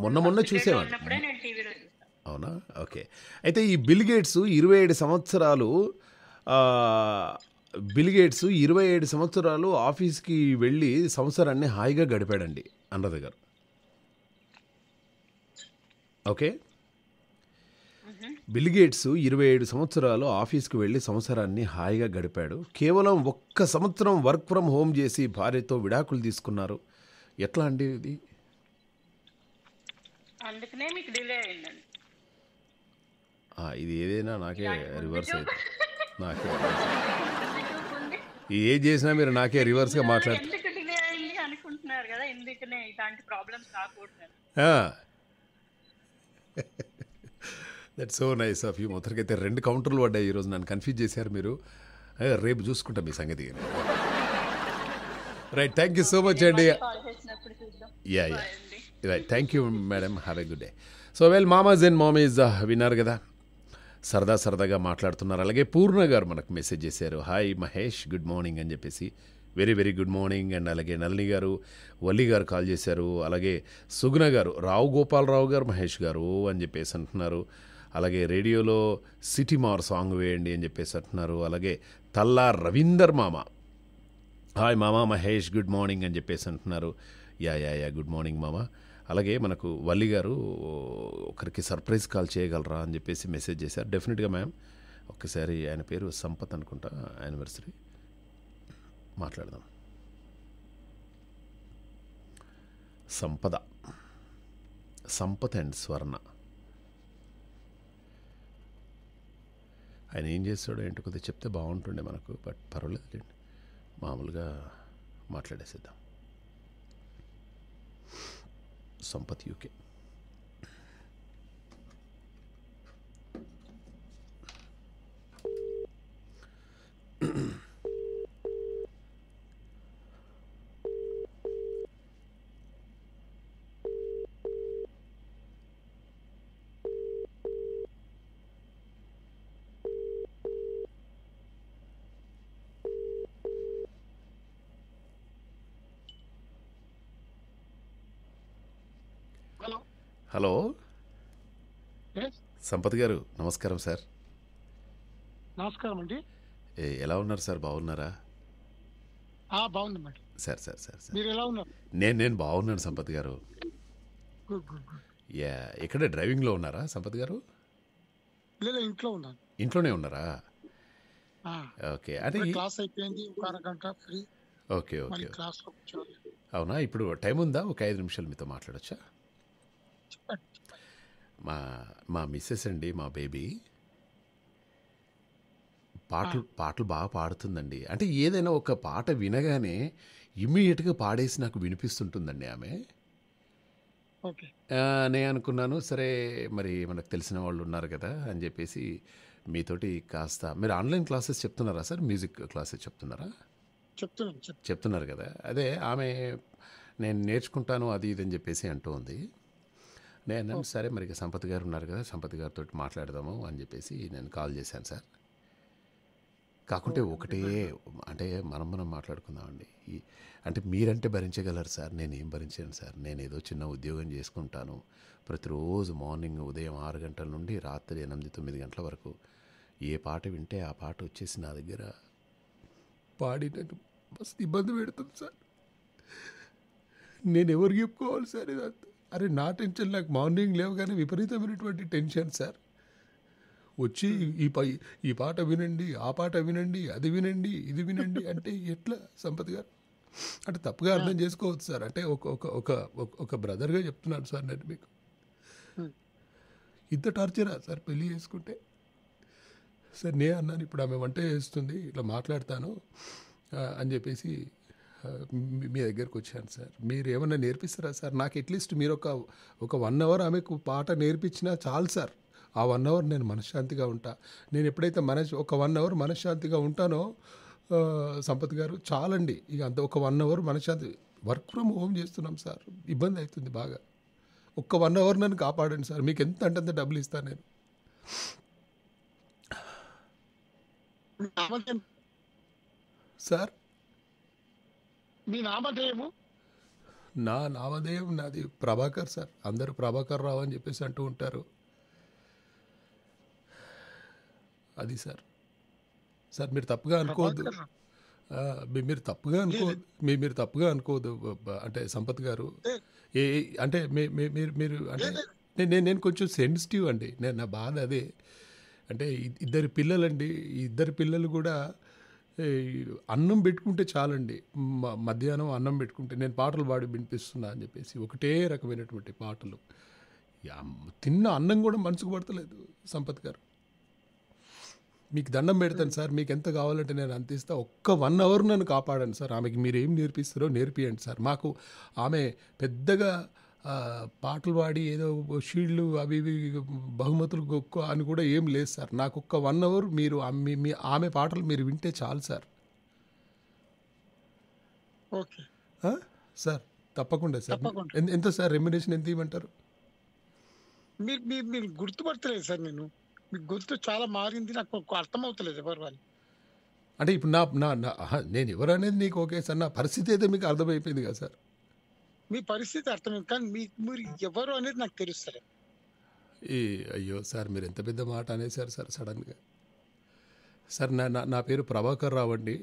మొన్న మొన్న చూసేవాళ్ళం అవునా ఓకే అయితే ఈ బిల్ గేట్స్ ఇరవై ఏడు సంవత్సరాలు బిల్ గేట్స్ ఇరవై ఏడు సంవత్సరాలు ఆఫీస్కి వెళ్ళి సంవత్సరాన్ని హాయిగా గడిపాడండి అన్నది ఓకే బిల్గేట్స్ ఇరవై ఏడు సంవత్సరాలు ఆఫీస్కు వెళ్ళి సంవత్సరాన్ని హాయిగా గడిపాడు కేవలం ఒక్క సంవత్సరం వర్క్ ఫ్రమ్ హోమ్ చేసి భార్యతో విడాకులు తీసుకున్నారు ఎట్లా అండి ఇది అందుకనే మీకు డిలే అయిందండి ఇది ఏదైనా నాకే రివర్స్ అయితే నాకే ఏ చేసినా మీరు నాకే రివర్స్గా మాట్లాడుతున్నారు అనుకుంటున్నారు కదా ఎందుకనే ఇలాంటి ప్రాబ్లమ్స్ రాకూడదు that so nice of you మొత్తానికి అయితే రెండు కౌంటర్లు పడ్డాయి ఈరోజు నన్ను కన్ఫ్యూజ్ చేశారు మీరు రేపు చూసుకుంటాం మీ సంగతి right thank you so much అండి yeah yeah right thank you madam have a good day so well మామాజ్ అండ్ మామీజ్ విన్నారు కదా సరదా సరదాగా మాట్లాడుతున్నారు అలాగే పూర్ణ గారు మనకు మెసేజ్ చేశారు హాయ్ మహేష్ గుడ్ మార్నింగ్ అని చెప్పేసి very very good morning and అలాగే నల్లి గారు వల్లి గారు కాల్ చేశారు అలాగే సుగుణ గారు రావు గోపాలరావు గారు మహేష్ గారు అని చెప్పేసి అంటున్నారు అలాగే రేడియోలో సిటీ మార్ సాంగ్ వేయండి అని చెప్పేసి అంటున్నారు అలాగే తల్లా రవీందర్ మామ హాయ్ మామ మహేష్ గుడ్ మార్నింగ్ అని చెప్పేసి అంటున్నారు yeah yeah yeah good morning మామ అలాగే మనకు వల్లి గారు ఒకరికి సర్ప్రైజ్ కాల్ చేయగలరా అని చెప్పేసి మెసేజ్ చేశారు డెఫినెట్గా మ్యామ్ ఒకసారి ఆయన పేరు సంపత్ అనుకుంటా యానివర్సరీ మాట్లాడదాం సంపద సంపత్ అండ్ స్వర్ణ ఆయన ఏం చేస్తాడో ఏంటో కొద్దిగా చెప్తే బాగుంటుండే మనకు బట్ పర్వాలేదులేండి మామూలుగా మాట్లాడేసేద్దాం Sampath UK Mm-hmm. Hello Sampath గారు నమస్కారం సార్ నమస్కారం అండి ఎలా ఉన్నారు సార్ బాగున్నారా సార్ సార్ సార్ ఎలా ఉన్నారు నేను నేను బాగున్నాను సంపత్ గారు యా ఇక్కడ డ్రైవింగ్లో ఉన్నారా సంపత్ గారు ఇంట్లో ఉన్నాను ఇంట్లోనే ఉన్నారా ఓకే అదే క్లాస్ అయిపోయింది ఓకే ఓకే అవునా ఇప్పుడు టైం ఉందా ఒక ఐదు నిమిషాలు మీతో మాట్లాడచ్చా మా మా మిస్సెస్ అండి మా బేబీ పాటలు పాటలు బాగా పాడుతుందండి అంటే ఏదైనా ఒక పాట వినగానే ఇమ్మీడియట్గా పాడేసి నాకు వినిపిస్తుంటుందండి ఆమె నేను అనుకున్నాను సరే మరి మనకు తెలిసిన వాళ్ళు ఉన్నారు కదా అని చెప్పేసి మీతోటి కాస్త మీరు ఆన్లైన్ క్లాసెస్ చెప్తున్నారా సార్ మ్యూజిక్ క్లాసెస్ చెప్తున్నారా చెప్తున్నారు కదా అదే ఆమె నేను నేర్చుకుంటాను అది ఇది అని చెప్పేసి అంటూ ఉంది నేను సరే మరి సంపత్ గారు ఉన్నారు కదా సంపత్ గారితో మాట్లాడదాము అని చెప్పేసి నేను కాల్ చేశాను సార్ కాకుంటే ఒకటే అంటే మనం మనం మాట్లాడుకుందామండి ఈ అంటే మీరంటే భరించగలరు సార్ నేనేం భరించాను సార్ నేను ఏదో చిన్న ఉద్యోగం చేసుకుంటాను ప్రతిరోజు మార్నింగ్ ఉదయం ఆరు గంటల నుండి రాత్రి ఎనిమిది తొమ్మిది గంటల వరకు ఏ పాట వింటే ఆ పాట వచ్చేసి నా దగ్గర పాడినట్టు మస్తు ఇబ్బంది పెడుతుంది సార్ నేను ఎవరు చెప్పుకోవాలి సార్ ఇదంతా అరే నా టెన్షన్ నాకు మార్నింగ్ లేవగానే విపరీతమైనటువంటి టెన్షన్ సార్ వచ్చి ఈ పై ఈ పాట వినండి ఆ పాట వినండి అది వినండి ఇది వినండి అంటే ఎట్లా సంపత్ గారు అంటే తప్పుగా అర్థం చేసుకోవచ్చు సార్ అంటే ఒక ఒక ఒక ఒక బ్రదర్గా చెప్తున్నాను సార్ నేను మీకు ఇంత టార్చరా సార్ పెళ్ళి చేసుకుంటే సార్ నే అన్నాను ఇప్పుడు ఆమె వంట చేస్తుంది ఇట్లా మాట్లాడతాను అని చెప్పేసి మీ దగ్గరకు వచ్చాను సార్ మీరు ఏమైనా నేర్పిస్తారా సార్ నాకు అట్లీస్ట్ మీరు ఒక ఒక వన్ అవర్ ఆమెకు పాట నేర్పించినా చాలు సార్ ఆ వన్ అవర్ నేను మనశ్శాంతిగా ఉంటా నేను ఎప్పుడైతే మన ఒక వన్ అవర్ మనశ్శాంతిగా ఉంటానో సంపత్ గారు చాలండి ఇక అంత ఒక వన్ అవర్ మనశ్శాంతి వర్క్ ఫ్రమ్ హోమ్ చేస్తున్నాం సార్ ఇబ్బంది అవుతుంది బాగా ఒక్క వన్ అవర్ నన్ను కాపాడండి సార్ మీకు ఎంత అంటే అంత డబ్బులు ఇస్తాను నేను సార్ మీ నామధేయము నా నామధేయం నాది ప్రభాకర్ సార్ అందరూ ప్రభాకర్ రావు అని చెప్పేసి అంటూ ఉంటారు అది సార్ సార్ మీరు తప్పుగా అనుకోవద్దు మీరు తప్పుగా అనుకోవద్దు మీ మీరు తప్పుగా అనుకోవద్దు అంటే సంపత్ గారు ఏ అంటే మీరు మీరు అంటే నేను నేను కొంచెం సెన్సిటివ్ అండి నేను నా బాధ అదే అంటే ఇద్దరు పిల్లలండి ఇద్దరు పిల్లలు కూడా అన్నం పెట్టుకుంటే చాలండి మధ్యాహ్నం అన్నం పెట్టుకుంటే నేను పాటలు పాడి వినిపిస్తున్నా అని చెప్పేసి ఒకటే రకమైనటువంటి పాటలు తిన్న అన్నం కూడా మనసుకు పడతలేదు సంపత్ గారు మీకు దండం పెడతాను సార్ మీకు ఎంత కావాలంటే నేను అంత ఇస్తా ఒక్క వన్ అవర్ నన్ను కాపాడండి సార్ ఆమెకి మీరు ఏం నేర్పిస్తారో నేర్పియండి సార్ మాకు ఆమె పెద్దగా పాటలు పాడి ఏదో షీళ్ళు అవి ఇవి బహుమతులు గొక్కు అని కూడా ఏం లేదు సార్ నాకు ఒక్క వన్ అవర్ మీరు మీ ఆమె పాటలు మీరు వింటే చాలు సార్ సార్ తప్పకుండా సార్ ఎంత సార్ రెమ్యునేషన్ ఎంత ఇవ్వమంటారు మీరు మీరు మీరు గుర్తుపడతలేదు సార్ నేను మీకు గుర్తు చాలా మారింది నాకు అర్థమవుతలేదు ఎవరు వాళ్ళు అంటే ఇప్పుడు నా నా నేను అనేది నీకు ఓకే సార్ నా పరిస్థితి అయితే మీకు అర్థమైపోయింది కదా సార్ మీ పరిస్థితి అర్థమైంది కానీ మీ మీరు ఎవరు అనేది నాకు తెలుస్తారు ఈ అయ్యో సార్ మీరు ఎంత పెద్ద మాట అనేసారు సార్ సడన్గా సార్ నా నా నా పేరు ప్రభాకర్ రావు అండి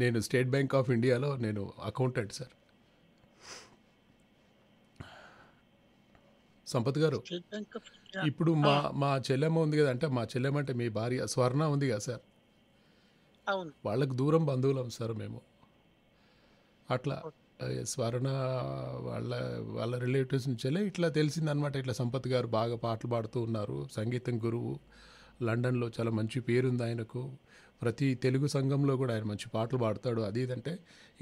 నేను స్టేట్ బ్యాంక్ ఆఫ్ ఇండియాలో నేను అకౌంటెంట్ సార్ సంపత్ గారు ఇప్పుడు మా మా చెల్లెమ్మ ఉంది కదా అంటే మా చెల్లెమ్మ అంటే మీ భార్య స్వర్ణ ఉంది కదా సార్ వాళ్ళకు దూరం బంధువులం సార్ మేము అట్లా స్వర్ణ వాళ్ళ వాళ్ళ రిలేటివ్స్ నుంచే ఇట్లా తెలిసిందనమాట ఇట్లా సంపత్ గారు బాగా పాటలు పాడుతూ ఉన్నారు సంగీతం గురువు లండన్లో చాలా మంచి పేరుంది ఆయనకు ప్రతి తెలుగు సంఘంలో కూడా ఆయన మంచి పాటలు పాడతాడు అది ఇదంటే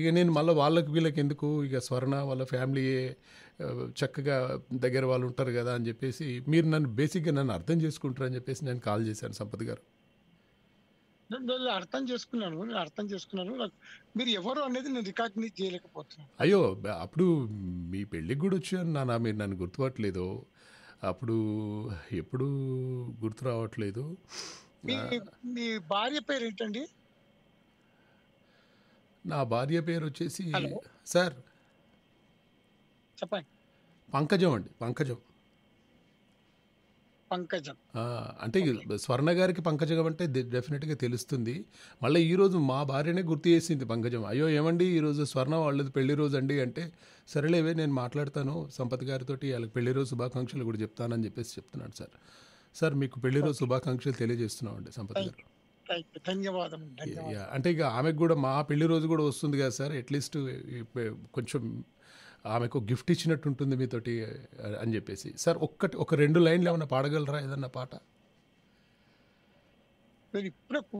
ఇక నేను మళ్ళీ వాళ్ళకి వీళ్ళకి ఎందుకు ఇక స్వర్ణ వాళ్ళ ఫ్యామిలీ చక్కగా దగ్గర వాళ్ళు ఉంటారు కదా అని చెప్పేసి మీరు నన్ను బేసిక్గా నన్ను అర్థం చేసుకుంటారని చెప్పేసి నేను కాల్ చేశాను సంపత్ గారు అర్థం చేసుకున్నాను నేను అర్థం చేసుకున్నాను నాకు మీరు ఎవరు అనేది నేను రికాగ్నైజ్ చేయలేకపోతున్నాను అయ్యో అప్పుడు మీ పెళ్ళికి కూడా వచ్చాను నానా మీరు నన్ను గుర్తుపట్టలేదు అప్పుడు ఎప్పుడు గుర్తు రావట్లేదు మీ మీ భార్య పేరు ఏంటండి నా భార్య పేరు వచ్చేసి సార్ చెప్పండి పంకజం అండి పంకజం పంకజం అంటే స్వర్ణ గారికి పంకజం అంటే డెఫినెట్గా తెలుస్తుంది మళ్ళీ ఈరోజు మా భార్యనే గుర్తు చేసింది పంకజం అయ్యో ఏమండి ఈ రోజు స్వర్ణ వాళ్ళది పెళ్లి రోజు అండి అంటే సరేలేవే నేను మాట్లాడతాను సంపత్ గారితో వాళ్ళకి పెళ్లి రోజు శుభాకాంక్షలు కూడా చెప్తానని చెప్పేసి చెప్తున్నాడు సార్ సార్ మీకు పెళ్లి రోజు శుభాకాంక్షలు తెలియజేస్తున్నామండి సంపత్ గారు ధన్యవాదం అంటే ఇక ఆమెకు కూడా మా పెళ్లి రోజు కూడా వస్తుంది కదా సార్ అట్లీస్ట్ కొంచెం ఆమెకు గిఫ్ట్ ఇచ్చినట్టు ఉంటుంది మీతోటి అని చెప్పేసి సార్ ఒక్కటి ఒక రెండు లైన్లు ఏమైనా పాడగలరా ఏదన్నా పాట అంటే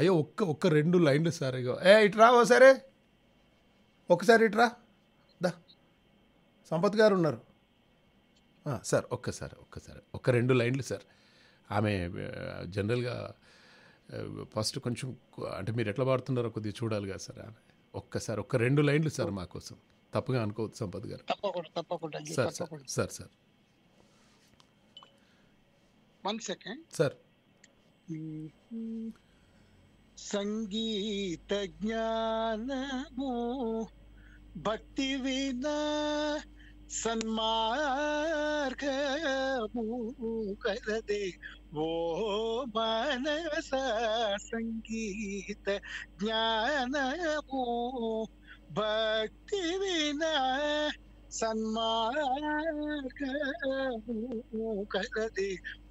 అయ్యో ఒక్క ఒక్క రెండు లైన్లు సార్ ఇగో ఏ ఓ ఒకసారి ఒకసారి ఇట్రా దా సంపత్ గారు ఉన్నారు సార్ ఒక్కసారి ఒక్కసారి ఒక్క రెండు లైన్లు సార్ ఆమె జనరల్గా ఫస్ట్ కొంచెం అంటే మీరు ఎట్లా పాడుతున్నారో కొద్దిగా చూడాలి కదా సార్ ఆమె ఒక్కసారి ఒక్క రెండు లైన్లు సార్ మాకోసం తప్పగా అనుకోవద్దు సంపద్ గారు sir sir sir sir one second sir సంగీత జ్ఞానము భక్తి విన సన్మార్గము కలదే वो मनस सङ्गीत ज्ञानमो भक्तिविना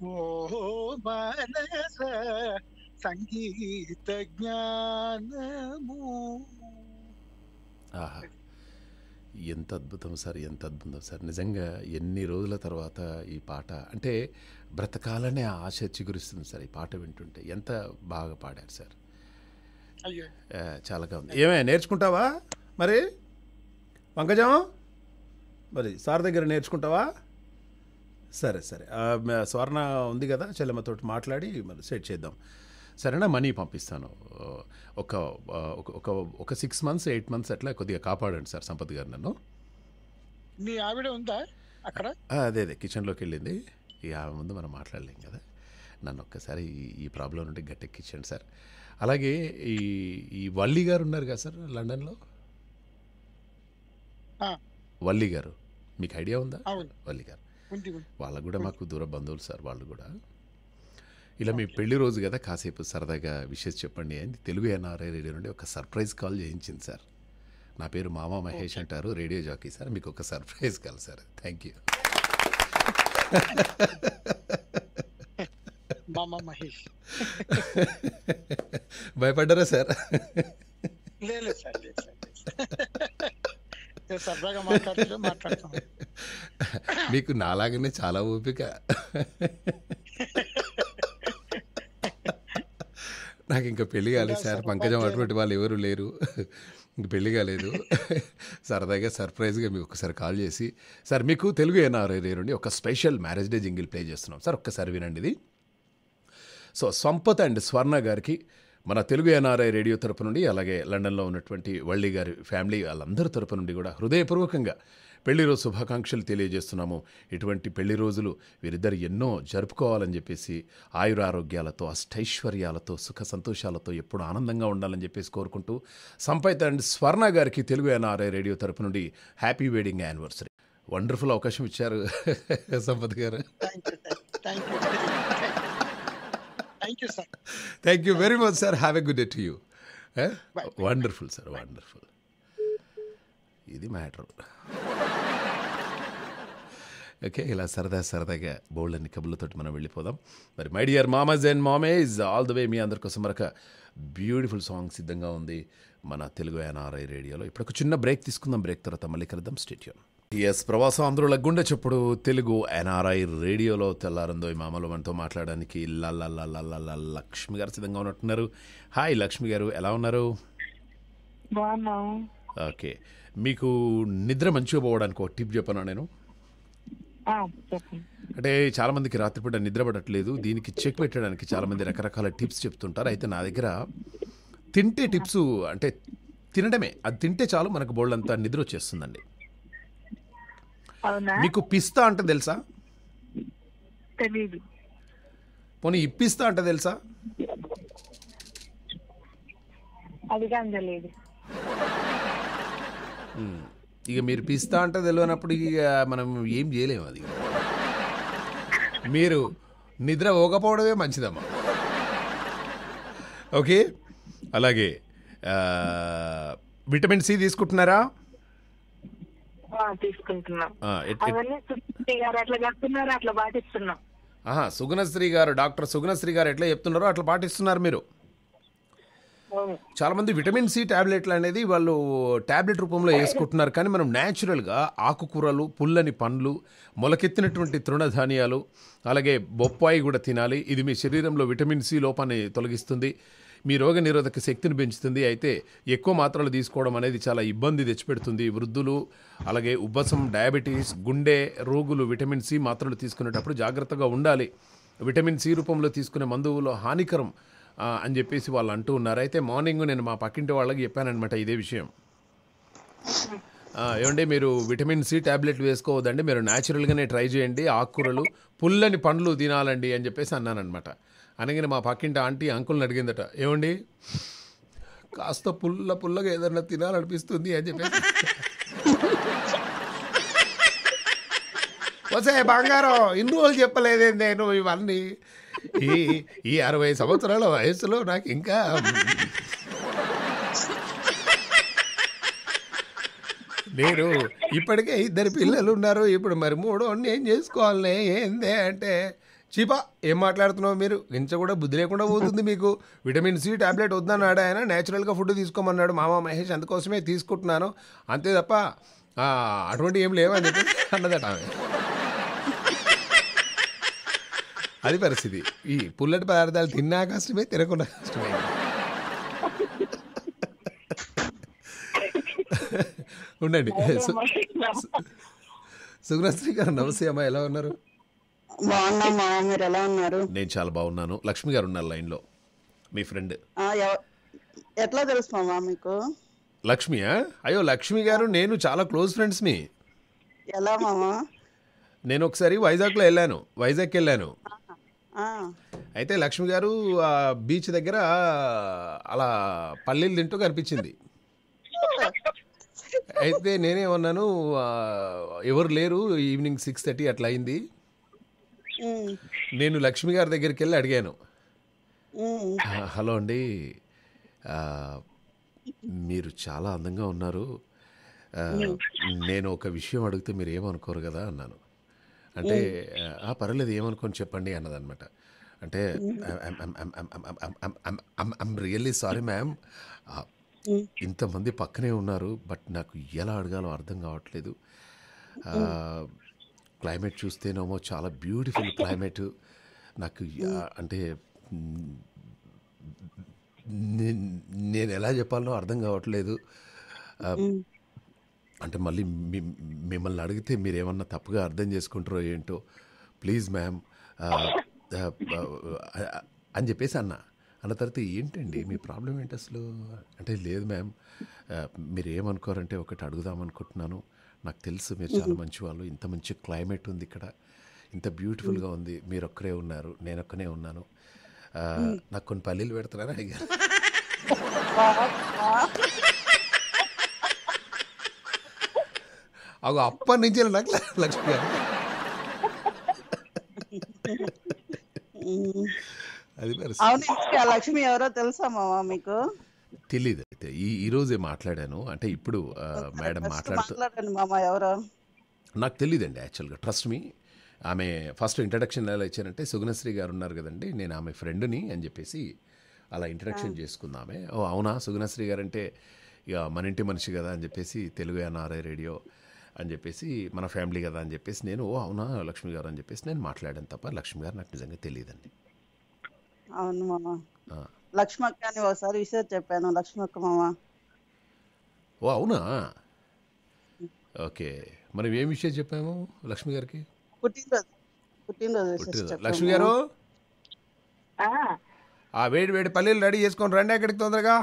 ఓ वो मनस సంగీత జ్ఞానము ఎంత అద్భుతం సార్ ఎంత అద్భుతం సార్ నిజంగా ఎన్ని రోజుల తర్వాత ఈ పాట అంటే బ్రతకాలనే ఆశ చిగురిస్తుంది సార్ ఈ పాట వింటుంటే ఎంత బాగా పాడారు సార్ చాలా ఉంది ఏమే నేర్చుకుంటావా మరి పంకజం మరి సార్ దగ్గర నేర్చుకుంటావా సరే సరే స్వర్ణ ఉంది కదా చెల్లెమ్మతో మాట్లాడి మరి సెట్ చేద్దాం సరేనా మనీ పంపిస్తాను ఒక ఒక ఒక సిక్స్ మంత్స్ ఎయిట్ మంత్స్ అట్లా కొద్దిగా కాపాడండి సార్ సంపత్ గారు నన్ను మీ ఆవిడ ఉందా అక్కడ అదే అదే కిచెన్లోకి వెళ్ళింది ఈ ఆమె ముందు మనం మాట్లాడలేం కదా నన్ను ఒక్కసారి ఈ ప్రాబ్లం నుండి గట్టెక్కించండి సార్ అలాగే ఈ ఈ వల్లి గారు ఉన్నారు కదా సార్ లండన్లో వల్లి గారు మీకు ఐడియా ఉందా వల్లి గారు వాళ్ళకు కూడా మాకు దూర బంధువులు సార్ వాళ్ళు కూడా ఇలా మీ పెళ్లి రోజు కదా కాసేపు సరదాగా విషయం చెప్పండి అని తెలుగు ఎన్ఆర్ఐ రేడియో నుండి ఒక సర్ప్రైజ్ కాల్ చేయించింది సార్ నా పేరు మామ మహేష్ అంటారు రేడియో జాకీ సార్ మీకు ఒక surprise call sir thank you మామ మహేష్ భయపడ్డారా సార్ లేదు సార్ మీకు నాలాగనే చాలా ఓపిక నాకు ఇంకా పెళ్లి కాలేదు సార్ పంకజం అటువంటి వాళ్ళు ఎవరు లేరు పెళ్లి కాలేదు సరదాగా సర్ప్రైజ్గా మీకు ఒకసారి కాల్ చేసి సార్ మీకు తెలుగు ఎన్ఆర్ఐ నుండి ఒక special marriage day jingle play చేస్తున్నాం సార్ ఒక్కసారి వినండి ఇది సో సంపత్ అండ్ స్వర్ణ గారికి మన తెలుగు ఎన్ఆర్ఐ రేడియో తరపు నుండి అలాగే లండన్లో ఉన్నటువంటి వల్లి గారి ఫ్యామిలీ వాళ్ళందరి తరపు నుండి కూడా హృదయపూర్వకంగా పెళ్లి రోజు శుభాకాంక్షలు తెలియజేస్తున్నాము ఇటువంటి పెళ్లి రోజులు వీరిద్దరు ఎన్నో జరుపుకోవాలని చెప్పేసి ఆయురారోగ్యాలతో అష్టైశ్వర్యాలతో సుఖ సంతోషాలతో ఎప్పుడు ఆనందంగా ఉండాలని చెప్పేసి కోరుకుంటూ సంపైత అండ్ స్వర్ణ గారికి తెలుగు ఎన్ఆర్ఐ రేడియో తరపు నుండి హ్యాపీ వెడ్డింగ్ యానివర్సరీ వండర్ఫుల్ అవకాశం ఇచ్చారు సంపత్ గారు thank you sir thank you very much sir have a good day to you wonderful sir wonderful ఇది మ్యాటర్ ఓకే ఇలా సరదా సరదాగా బోల్డ్ అన్ని కబుర్లతో మనం వెళ్ళిపోదాం మరి మై డియర్ మామాజ్ అండ్ మామేజ్ ఆల్ ద వే మీ అందరి కోసం మరొక బ్యూటిఫుల్ సాంగ్ సిద్ధంగా ఉంది మన తెలుగు ఎన్ఆర్ఐ రేడియోలో ఇప్పుడు ఒక చిన్న బ్రేక్ తీసుకుందాం బ్రేక్ తర్వాత మళ్ళీ కలుద్దాం స్టేడియం ఎస్ ప్రవాసం ఆంధ్రుల గుండె చప్పుడు తెలుగు ఎన్ఆర్ఐ రేడియోలో తెల్లారందో ఈ మామలు మనతో మాట్లాడడానికి లక్ష్మి గారు సిద్ధంగా ఉన్నట్టున్నారు హాయ్ లక్ష్మి గారు ఎలా ఉన్నారు ఓకే మీకు నిద్ర మంచిగా పోవడానికి ఒక టిప్ చెప్పాను నేను అంటే చాలా మందికి రాత్రిపూట నిద్ర పడట్లేదు దీనికి చెక్ పెట్టడానికి చాలా మంది రకరకాల టిప్స్ చెప్తుంటారు అయితే నా దగ్గర తింటే టిప్స్ అంటే తినడమే అది తింటే చాలు మనకు బోళ్ళంతా నిద్ర వచ్చేస్తుందండి మీకు పిస్తా అంటే తెలుసా పోనీ ఇప్పిస్తా అంటే తెలుసా తెలియదు ఇక మీరు పిస్తా అంటే తెలియనప్పుడు ఇక మనం ఏం చేయలేము అది మీరు నిద్ర పోకపోవడమే మంచిదమ్మా ఓకే అలాగే విటమిన్ సి తీసుకుంటున్నారా తీసుకుంటున్నాం సుగుణశ్రీ గారు డాక్టర్ సుగుణశ్రీ గారు ఎట్లా చెప్తున్నారో అట్లా పాటిస్తున్నారు మీరు చాలా మంది విటమిన్ సి టాబ్లెట్లు అనేది వాళ్ళు టాబ్లెట్ రూపంలో వేసుకుంటున్నారు కానీ మనం న్యాచురల్గా ఆకుకూరలు పుల్లని పండ్లు మొలకెత్తినటువంటి తృణధాన్యాలు అలాగే బొప్పాయి కూడా తినాలి ఇది మీ శరీరంలో విటమిన్ సి లోపాన్ని తొలగిస్తుంది మీ రోగ నిరోధక శక్తిని పెంచుతుంది అయితే ఎక్కువ మాత్రలు తీసుకోవడం అనేది చాలా ఇబ్బంది తెచ్చిపెడుతుంది వృద్ధులు అలాగే ఉబ్బసం డయాబెటీస్ గుండె రోగులు విటమిన్ సి మాత్రలు తీసుకునేటప్పుడు జాగ్రత్తగా ఉండాలి విటమిన్ సి రూపంలో తీసుకునే మందువులో హానికరం అని చెప్పేసి వాళ్ళు అంటూ ఉన్నారు అయితే మార్నింగ్ నేను మా పక్కింటి వాళ్ళకి చెప్పానమాట ఇదే విషయం ఏమండి మీరు విటమిన్ సి ట్యాబ్లెట్లు వేసుకోవద్దండి మీరు న్యాచురల్గానే ట్రై చేయండి ఆకుకూరలు పుల్లని పండ్లు తినాలండి అని చెప్పేసి అన్నానమాట అనగానే మా పక్కింటి ఆంటీ అంకుల్ని అడిగిందట ఏమండి కాస్త పుల్ల పుల్లగా ఏదన్నా తినాలనిపిస్తుంది అని చెప్పేసి వచ్చే బంగారం ఇన్ని రోజులు చెప్పలేదే నేను ఇవన్నీ ఈ ఈ అరవై సంవత్సరాల వయసులో నాకు ఇంకా నేను ఇప్పటికే ఇద్దరు పిల్లలు ఉన్నారు ఇప్పుడు మరి మూడు ఏం చేసుకోవాలి ఏందే అంటే చీపా ఏం మాట్లాడుతున్నావు మీరు ఇంచ కూడా బుద్ధి లేకుండా పోతుంది మీకు విటమిన్ సి టాబ్లెట్ వద్దన్నాడు ఆయన న్యాచురల్గా ఫుడ్ తీసుకోమన్నాడు మామ మహేష్ అందుకోసమే తీసుకుంటున్నాను అంతే తప్ప అటువంటి ఏం లేవని చెప్పి అన్నదట ఆమె అది పరిస్థితి ఈ పుల్లటి పదార్థాలు తిన్నా కష్టమే తినకుండా కష్టమే ఉండండి సుగ్రశ్రీ గారు నమస్తే అమ్మ ఎలా ఉన్నారు బాగున్నా మీరు ఎలా ఉన్నారు నేను చాలా బాగున్నాను లక్ష్మి గారు ఉన్నారు లైన్లో మీ ఫ్రెండ్ ఎట్లా తెలుసు మీకు లక్ష్మియా అయ్యో లక్ష్మి గారు నేను చాలా క్లోజ్ ఫ్రెండ్స్ మీ ఎలా మామా నేను ఒకసారి వైజాగ్లో వెళ్ళాను వైజాగ్ వెళ్ళాను అయితే లక్ష్మి గారు ఆ బీచ్ దగ్గర అలా పల్లీలు తింటూ కనిపించింది అయితే నేనేమన్నాను ఎవరు లేరు ఈవినింగ్ సిక్స్ థర్టీ అట్లా అయింది నేను లక్ష్మి గారి దగ్గరికి వెళ్ళి అడిగాను హలో అండి మీరు చాలా అందంగా ఉన్నారు నేను ఒక విషయం అడిగితే మీరు ఏమనుకోరు కదా అన్నాను అంటే ఆ పర్వాలేదు ఏమనుకోని చెప్పండి అన్నదనమాట అంటే ఐమ్ రియల్లీ సారీ మ్యామ్ ఇంతమంది పక్కనే ఉన్నారు బట్ నాకు ఎలా అడగాలో అర్థం కావట్లేదు క్లైమేట్ చూస్తేనేమో చాలా బ్యూటిఫుల్ క్లైమేట్ నాకు అంటే నేను ఎలా చెప్పాలనో అర్థం కావట్లేదు అంటే మళ్ళీ మిమ్మల్ని అడిగితే మీరు ఏమన్నా తప్పుగా అర్థం చేసుకుంటారో ఏంటో ప్లీజ్ మ్యామ్ అని చెప్పేసి అన్న అన్న తర్వాత ఏంటండి మీ ప్రాబ్లం ఏంటి అసలు అంటే లేదు మ్యామ్ మీరు ఏమనుకోరంటే ఒకటి అడుగుదాం అనుకుంటున్నాను నాకు తెలుసు మీరు చాలా మంచి వాళ్ళు ఇంత మంచి క్లైమేట్ ఉంది ఇక్కడ ఇంత బ్యూటిఫుల్గా ఉంది మీరు ఒక్కరే ఉన్నారు నేను ఒక్కనే ఉన్నాను నాకు కొన్ని పల్లీలు పెడతారా అడిగారు అవి అప్పటి నుంచి నాకు లక్ష్మి గారు అది లక్ష్మి ఎవరో తెలుసా మామా మీకు తెలీదు అయితే ఈ ఈ రోజే మాట్లాడాను అంటే ఇప్పుడు మేడం మాట్లాడుతూ మాట్లాడండి మామ ఎవరో నాకు తెలియదండి యాక్చువల్గా ట్రస్ట్ మీ ఆమె ఫస్ట్ ఇంట్రడక్షన్ ఎలా ఇచ్చారంటే సుగుణశ్రీ గారు ఉన్నారు కదండి నేను ఆమె ఫ్రెండ్ని అని చెప్పేసి అలా ఇంట్రడక్షన్ చేసుకుందామే ఓ అవునా సుగుణశ్రీ గారు అంటే ఇక మన ఇంటి మనిషి కదా అని చెప్పేసి తెలుగు ఎన్ఆర్ఐ రేడియో అని చెప్పేసి మన ఫ్యామిలీ కదా అని చెప్పేసి నేను ఓ అవునా లక్ష్మి గారు అని చెప్పేసి నేను మాట్లాడాను తప్ప లక్ష్మి గారు నాకు నిజంగా తెలియదండి అవును మామ లక్ష్మక్క అని ఒకసారి విషయం చెప్పాను లక్ష్మక్క మామ ఓ అవునా ఓకే మనం ఏం విషయం చెప్పాము లక్ష్మి గారికి పుట్టినరోజు పుట్టినరోజు లక్ష్మి గారు ఆ వేడి వేడి పల్లీలు రెడీ చేసుకొని రండి ఎక్కడికి తొందరగా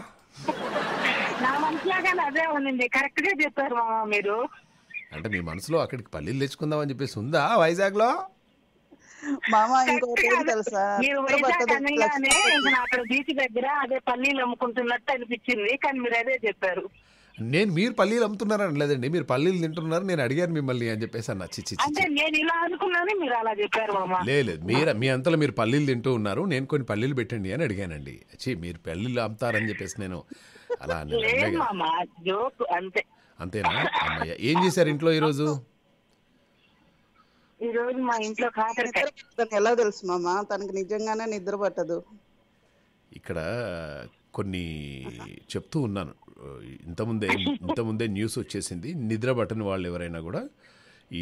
అదే ఉందండి చెప్పారు మీరు అంటే మీ మనసులో అక్కడికి పల్లీలు తెచ్చుకుందాం అని చెప్పేసి ఉందా వైజాగ్ లో అక్కడ దగ్గర అదే పల్లీలు అమ్ముకుంటున్నట్టు అనిపించింది కానీ మీరు అదే చెప్పారు నేను మీరు పల్లీలు అమ్ముతున్నారని లేదండి మీరు పల్లీలు తింటున్నారు నేను అడిగాను మిమ్మల్ని అని చెప్పేసి అన్న చిచ్చి లేదు మీరు మీ అంతలో మీరు పల్లీలు తింటూ ఉన్నారు నేను కొన్ని పల్లీలు పెట్టండి అని అడిగానండి చి మీరు పల్లీలు అమ్ముతారని చెప్పేసి నేను అలా అంతేనా అమ్మయ్య ఏం చేశారు ఇంట్లో ఈరోజు ఈ రోజు మా ఇంట్లో కాకపోతే తను ఎలా తెలుసు మామ తనకి నిజంగానే నిద్ర పట్టదు ఇక్కడ కొన్ని చెప్తూ ఉన్నాను ఇంతముందే ఇంతముందే న్యూస్ వచ్చేసింది నిద్ర పట్టని వాళ్ళు ఎవరైనా కూడా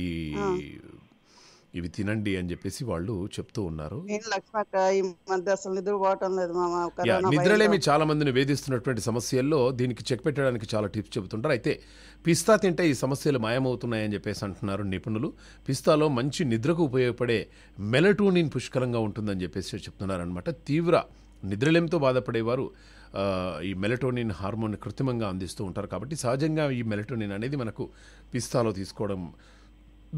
ఈ ఇవి తినండి అని చెప్పేసి వాళ్ళు చెప్తూ ఉన్నారు నిద్రలేమి చాలా మందిని వేధిస్తున్నటువంటి సమస్యల్లో దీనికి చెక్ పెట్టడానికి చాలా టిప్స్ చెబుతుంటారు అయితే పిస్తా తింటే ఈ సమస్యలు మాయమవుతున్నాయని చెప్పేసి అంటున్నారు నిపుణులు పిస్తాలో మంచి నిద్రకు ఉపయోగపడే మెలటోనిన్ పుష్కలంగా ఉంటుందని చెప్పేసి చెప్తున్నారు అనమాట తీవ్ర నిద్రలేమితో బాధపడేవారు ఈ మెలటోనిన్ హార్మోన్ కృత్రిమంగా అందిస్తూ ఉంటారు కాబట్టి సహజంగా ఈ మెలటోనిన్ అనేది మనకు పిస్తాలో తీసుకోవడం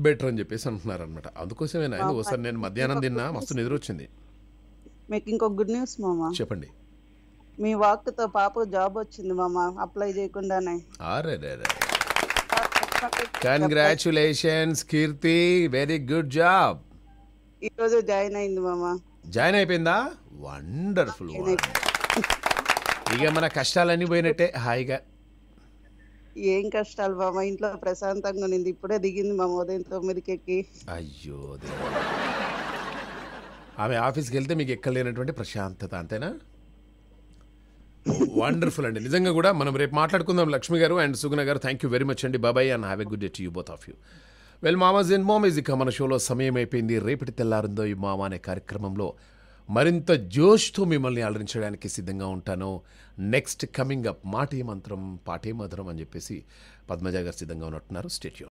బెటర్ అని చెప్పేసి అంటున్నారు అనమాట అందుకోసమేనా ఒకసారి నేను మధ్యాహ్నం తిన్నా మస్తు నిద్ర వచ్చింది మీకు ఇంకొక గుడ్ న్యూస్ మామా చెప్పండి మీ వాక్ తో పాప జాబ్ వచ్చింది మామా అప్లై చేయకుండానే అరే congratulations Keerthi very good job ఈ రోజు జాయిన్ అయింది మామా జాయిన్ అయిపోయిందా వండర్ఫుల్ ఇక మన కష్టాలన్నీ పోయినట్టే హాయిగా ఏం కష్టాలు బామ్మ ఇంట్లో ప్రశాంతంగా నింది ఇప్పుడే దిగింది మా ఉదయం తొమ్మిదికి ఎక్కి అయ్యో ఆమె ఆఫీస్కి వెళ్తే మీకు ఎక్కలేనటువంటి ప్రశాంతత అంతేనా వండర్ఫుల్ అండి నిజంగా కూడా మనం రేపు మాట్లాడుకుందాం లక్ష్మి గారు అండ్ సుగుణ గారు థ్యాంక్ యూ వెరీ మచ్ అండి బాబాయ్ and have a good day to you both of you well మామాజ్ ఇన్ మామ్ ఇక మన షోలో సమయం అయిపోయింది రేపటి తెల్లారుందో ఈ మామ అనే కార్యక్రమంలో మరింత జోష్తో మిమ్మల్ని అలరించడానికి సిద్ధంగా ఉంటాను నెక్స్ట్ కమింగ్ అప్ మాటే మంత్రం పాటే మధురం అని చెప్పేసి పద్మజాగర్ సిద్ధంగా ఉన్నట్టున్నారు స్టేట్యూ